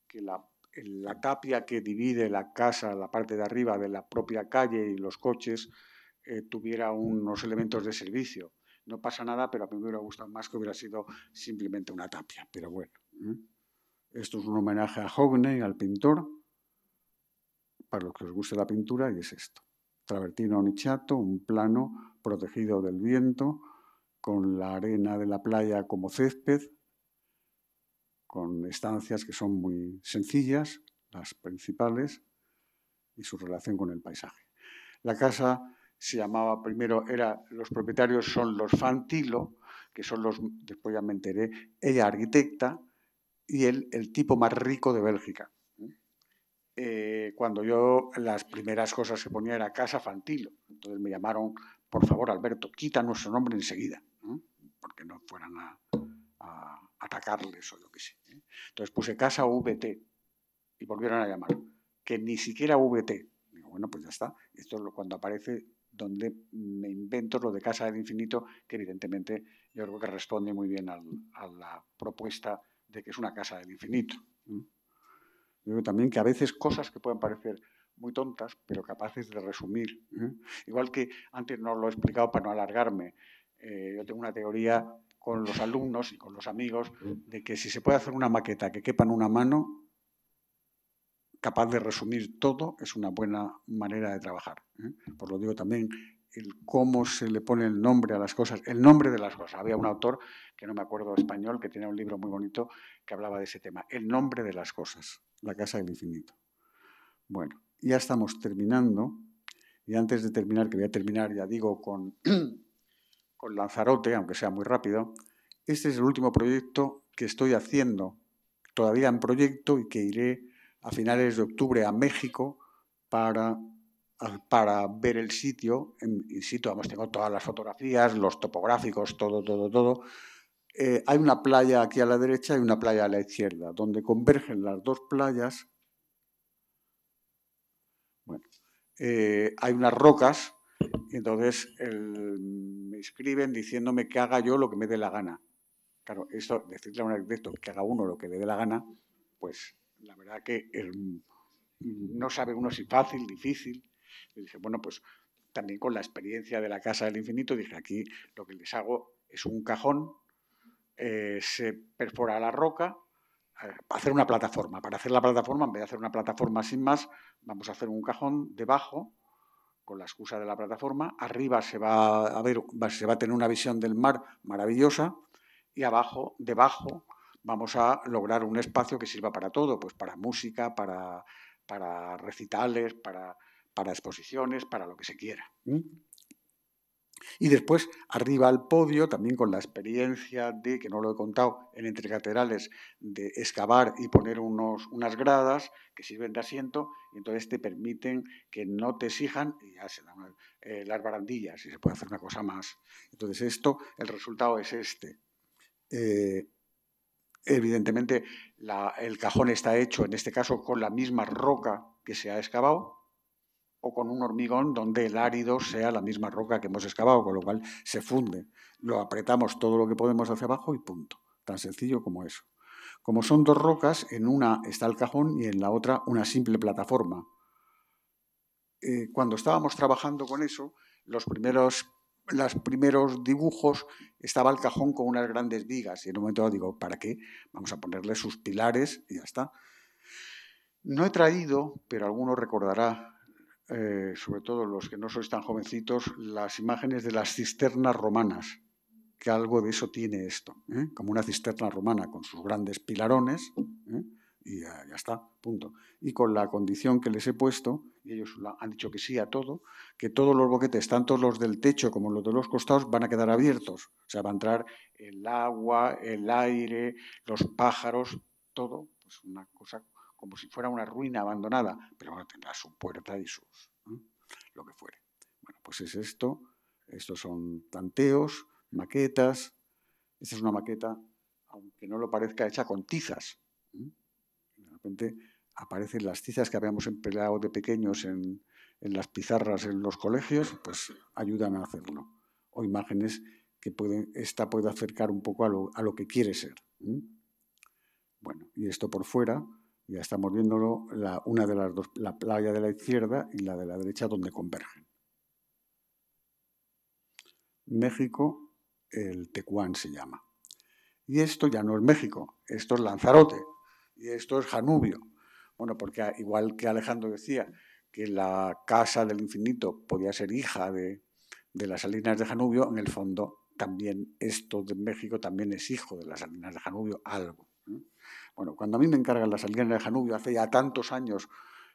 que la la tapia que divide la casa, la parte de arriba de la propia calle y los coches, eh, tuviera unos elementos de servicio. No pasa nada, pero a mí me hubiera gustado más que hubiera sido simplemente una tapia. Pero bueno, ¿eh? esto es un homenaje a Hogne, al pintor, para los que os guste la pintura, y es esto. Travertino Onichato, un plano protegido del viento, con la arena de la playa como césped, con estancias que son muy sencillas, las principales, y su relación con el paisaje. La casa se llamaba primero, era, los propietarios son los Fantilo, que son los, después ya me enteré, ella arquitecta y él el tipo más rico de Bélgica. Eh, cuando yo las primeras cosas que ponía era Casa Fantilo, entonces me llamaron, por favor Alberto, quita nuestro nombre enseguida, porque no fueran a, atacarles o lo que sé. ¿eh? Entonces puse casa VT y volvieron a llamar, que ni siquiera VT. Digo, bueno, pues ya está. Esto es lo, cuando aparece donde me invento lo de casa del infinito, que evidentemente yo creo que responde muy bien a la propuesta de que es una casa del infinito. ¿eh? Yo también que a veces cosas que pueden parecer muy tontas, pero capaces de resumir. ¿eh? Igual que antes no lo he explicado para no alargarme, yo tengo una teoría con los alumnos y con los amigos de que si se puede hacer una maqueta que quepa en una mano, capaz de resumir todo, es una buena manera de trabajar. ¿eh? Por lo digo también, el cómo se le pone el nombre a las cosas, el nombre de las cosas. Había un autor, que no me acuerdo español, que tenía un libro muy bonito que hablaba de ese tema, el nombre de las cosas, la casa del infinito. Bueno, ya estamos terminando. Y antes de terminar, que voy a terminar, ya digo, con [clears throat] Lanzarote, aunque sea muy rápido, este es el último proyecto que estoy haciendo, todavía en proyecto y que iré a finales de octubre a México para, para ver el sitio, en, in situ, vamos, tengo todas las fotografías, los topográficos, todo, todo, todo. Eh, hay una playa aquí a la derecha y una playa a la izquierda, donde convergen las dos playas. Eh, hay unas rocas, entonces el escriben diciéndome que haga yo lo que me dé la gana. Claro, eso, decirle a un arquitecto que haga uno lo que le dé la gana, pues la verdad que mm, no sabe uno si fácil, difícil. Le dije, bueno, pues también con la experiencia de la Casa del Infinito, dije, aquí lo que les hago es un cajón, eh, se perfora la roca, eh, hacer una plataforma. Para hacer la plataforma, en vez de hacer una plataforma sin más, vamos a hacer un cajón debajo, con la excusa de la plataforma. Arriba se va a se va a tener una visión del mar maravillosa y abajo, debajo, vamos a lograr un espacio que sirva para todo, pues para música, para, para recitales, para, para exposiciones, para lo que se quiera. Y después, arriba al podio, también con la experiencia de, que no lo he contado, en entrecaterales de excavar y poner unos, unas gradas que sirven de asiento, y entonces te permiten que no te exijan, y ya se eh, las barandillas, y se puede hacer una cosa más. Entonces, esto, el resultado es este. Eh, evidentemente, el cajón está hecho, en este caso, con la misma roca que se ha excavado, con un hormigón donde el árido sea la misma roca que hemos excavado, con lo cual se funde. Lo apretamos todo lo que podemos hacia abajo y punto. Tan sencillo como eso. Como son dos rocas, en una está el cajón y en la otra una simple plataforma. Eh, cuando estábamos trabajando con eso, los primeros, los primeros dibujos estaba el cajón con unas grandes vigas y en un momento digo, ¿para qué? Vamos a ponerle sus pilares y ya está. No he traído, pero alguno recordará, eh, sobre todo los que no sois tan jovencitos, las imágenes de las cisternas romanas, que algo de eso tiene esto, ¿eh? como una cisterna romana con sus grandes pilarones, ¿eh? y ya, está, punto. Y con la condición que les he puesto, y ellos han dicho que sí a todo, que todos los boquetes, tanto los del techo como los de los costados, van a quedar abiertos. O sea, va a entrar el agua, el aire, los pájaros, todo, pues una cosa como si fuera una ruina abandonada, pero bueno, tendrá su puerta y sus, lo que fuere. Bueno, pues es esto, estos son tanteos, maquetas, esta es una maqueta, aunque no lo parezca, hecha con tizas. De repente aparecen las tizas que habíamos empleado de pequeños en, las pizarras en los colegios, pues ayudan a hacerlo. O imágenes que pueden, esta puede acercar un poco a lo, que quiere ser. Bueno, y esto por fuera, ya estamos viéndolo, la, una de las dos, la playa de la izquierda y la de la derecha donde convergen. México, el Tecuán se llama. Y esto ya no es México, esto es Lanzarote y esto es Janubio. Bueno, porque igual que Alejandro decía que la casa del infinito podía ser hija de, de las salinas de Janubio, en el fondo también esto de México también es hijo de las salinas de Janubio, algo. Bueno, cuando a mí me encargan las salida en el Janubio, hace ya tantos años,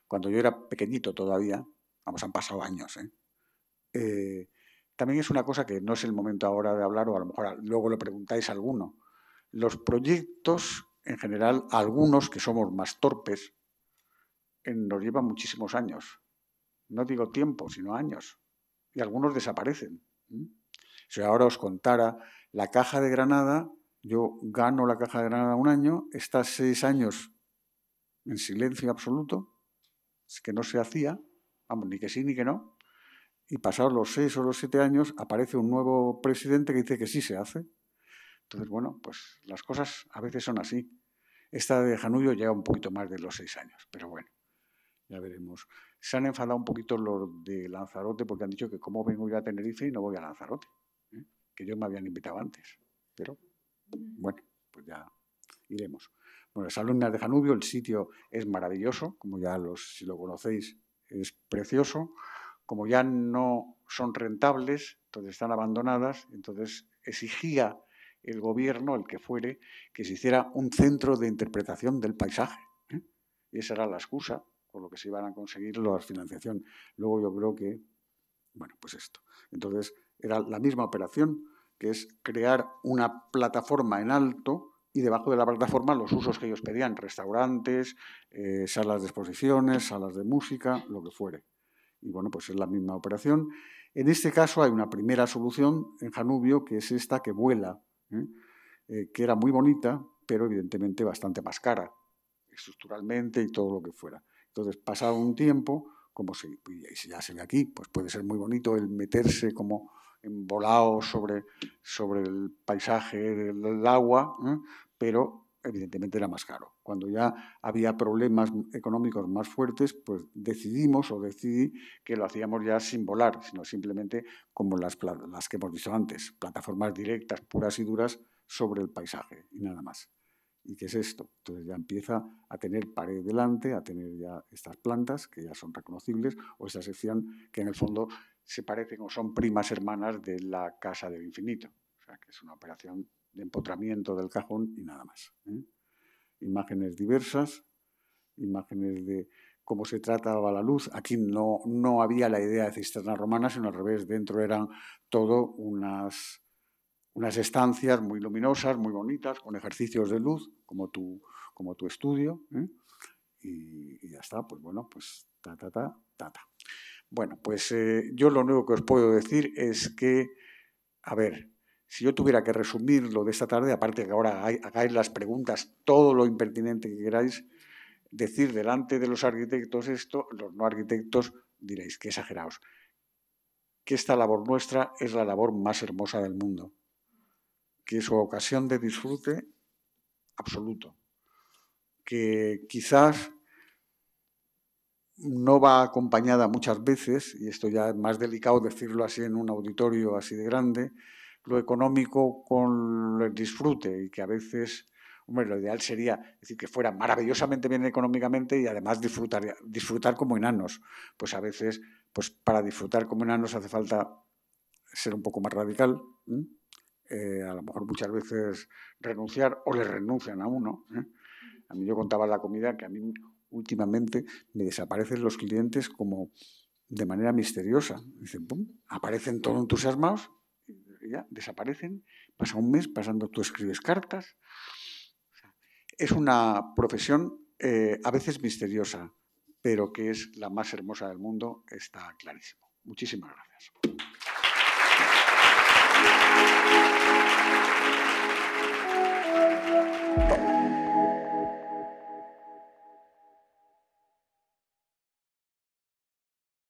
cuando yo era pequeñito todavía, vamos, han pasado años, ¿eh? Eh, también es una cosa que no es el momento ahora de hablar, o a lo mejor luego lo preguntáis a alguno. Los proyectos, en general, algunos que somos más torpes, nos llevan muchísimos años. No digo tiempo, sino años. Y algunos desaparecen. Si ahora os contara la caja de Granada, yo gano la Caja de Granada un año, está seis años en silencio absoluto, que no se hacía, vamos, ni que sí ni que no, y pasados los seis o los siete años aparece un nuevo presidente que dice que sí se hace. Entonces, bueno, pues las cosas a veces son así. Esta de Janullo lleva un poquito más de los seis años, pero bueno, ya veremos. Se han enfadado un poquito los de Lanzarote porque han dicho que como vengo yo a Tenerife y no voy a Lanzarote, ¿eh? que yo me habían invitado antes, pero bueno, pues ya iremos. Bueno, las alumnas de Janubio, el sitio es maravilloso, como ya los, si lo conocéis, es precioso. Como ya no son rentables, entonces están abandonadas, entonces exigía el gobierno, el que fuere, que se hiciera un centro de interpretación del paisaje. ¿eh? Y esa era la excusa por lo que se iban a conseguir la financiación. Luego yo creo que, bueno, pues esto. Entonces era la misma operación, que es crear una plataforma en alto y debajo de la plataforma los usos que ellos pedían, restaurantes, eh, salas de exposiciones, salas de música, lo que fuere. Y bueno, pues es la misma operación. En este caso hay una primera solución en Janubio, que es esta que vuela, ¿eh? Eh, que era muy bonita, pero evidentemente bastante más cara, estructuralmente y todo lo que fuera. Entonces, pasado un tiempo, como se, si ya se ve aquí, pues puede ser muy bonito el meterse como volado sobre, sobre el paisaje del agua, ¿eh? pero evidentemente era más caro. Cuando ya había problemas económicos más fuertes, pues decidimos o decidí que lo hacíamos ya sin volar, sino simplemente como las, las que hemos visto antes, plataformas directas, puras y duras, sobre el paisaje y nada más. ¿Y qué es esto? Entonces ya empieza a tener pared delante, a tener ya estas plantas que ya son reconocibles, o esa sección que en el fondo se parecen o son primas hermanas de la Casa del Infinito. O sea, que es una operación de empotramiento del cajón y nada más. ¿eh? Imágenes diversas, imágenes de cómo se trataba la luz. Aquí no, no había la idea de cisternas romanas, sino al revés, dentro eran todo unas, unas estancias muy luminosas, muy bonitas, con ejercicios de luz, como tu, como tu estudio. ¿eh? Y, y, ya está, pues bueno, pues ta, ta, ta, ta. Bueno, pues eh, yo lo único que os puedo decir es que, a ver, si yo tuviera que resumir lo de esta tarde, aparte que ahora hagáis las preguntas, todo lo impertinente que queráis, decir delante de los arquitectos esto, los no arquitectos diréis, que exageraos, que esta labor nuestra es la labor más hermosa del mundo, que es su ocasión de disfrute absoluto, que quizás no va acompañada muchas veces, y esto ya es más delicado decirlo así en un auditorio así de grande, lo económico con el disfrute y que a veces, hombre, lo ideal sería decir que fuera maravillosamente bien económicamente y además disfrutar, disfrutar como enanos. Pues a veces, pues para disfrutar como enanos hace falta ser un poco más radical, eh, a lo mejor muchas veces renunciar o le renuncian a uno. ¿eh? A mí yo contaba la comida que a mí últimamente me desaparecen los clientes como de manera misteriosa. Dicen, pum, aparecen todos entusiasmados, ya, desaparecen, pasa un mes, pasando tú escribes cartas. Es una profesión eh, a veces misteriosa, pero que es la más hermosa del mundo, está clarísimo. Muchísimas gracias.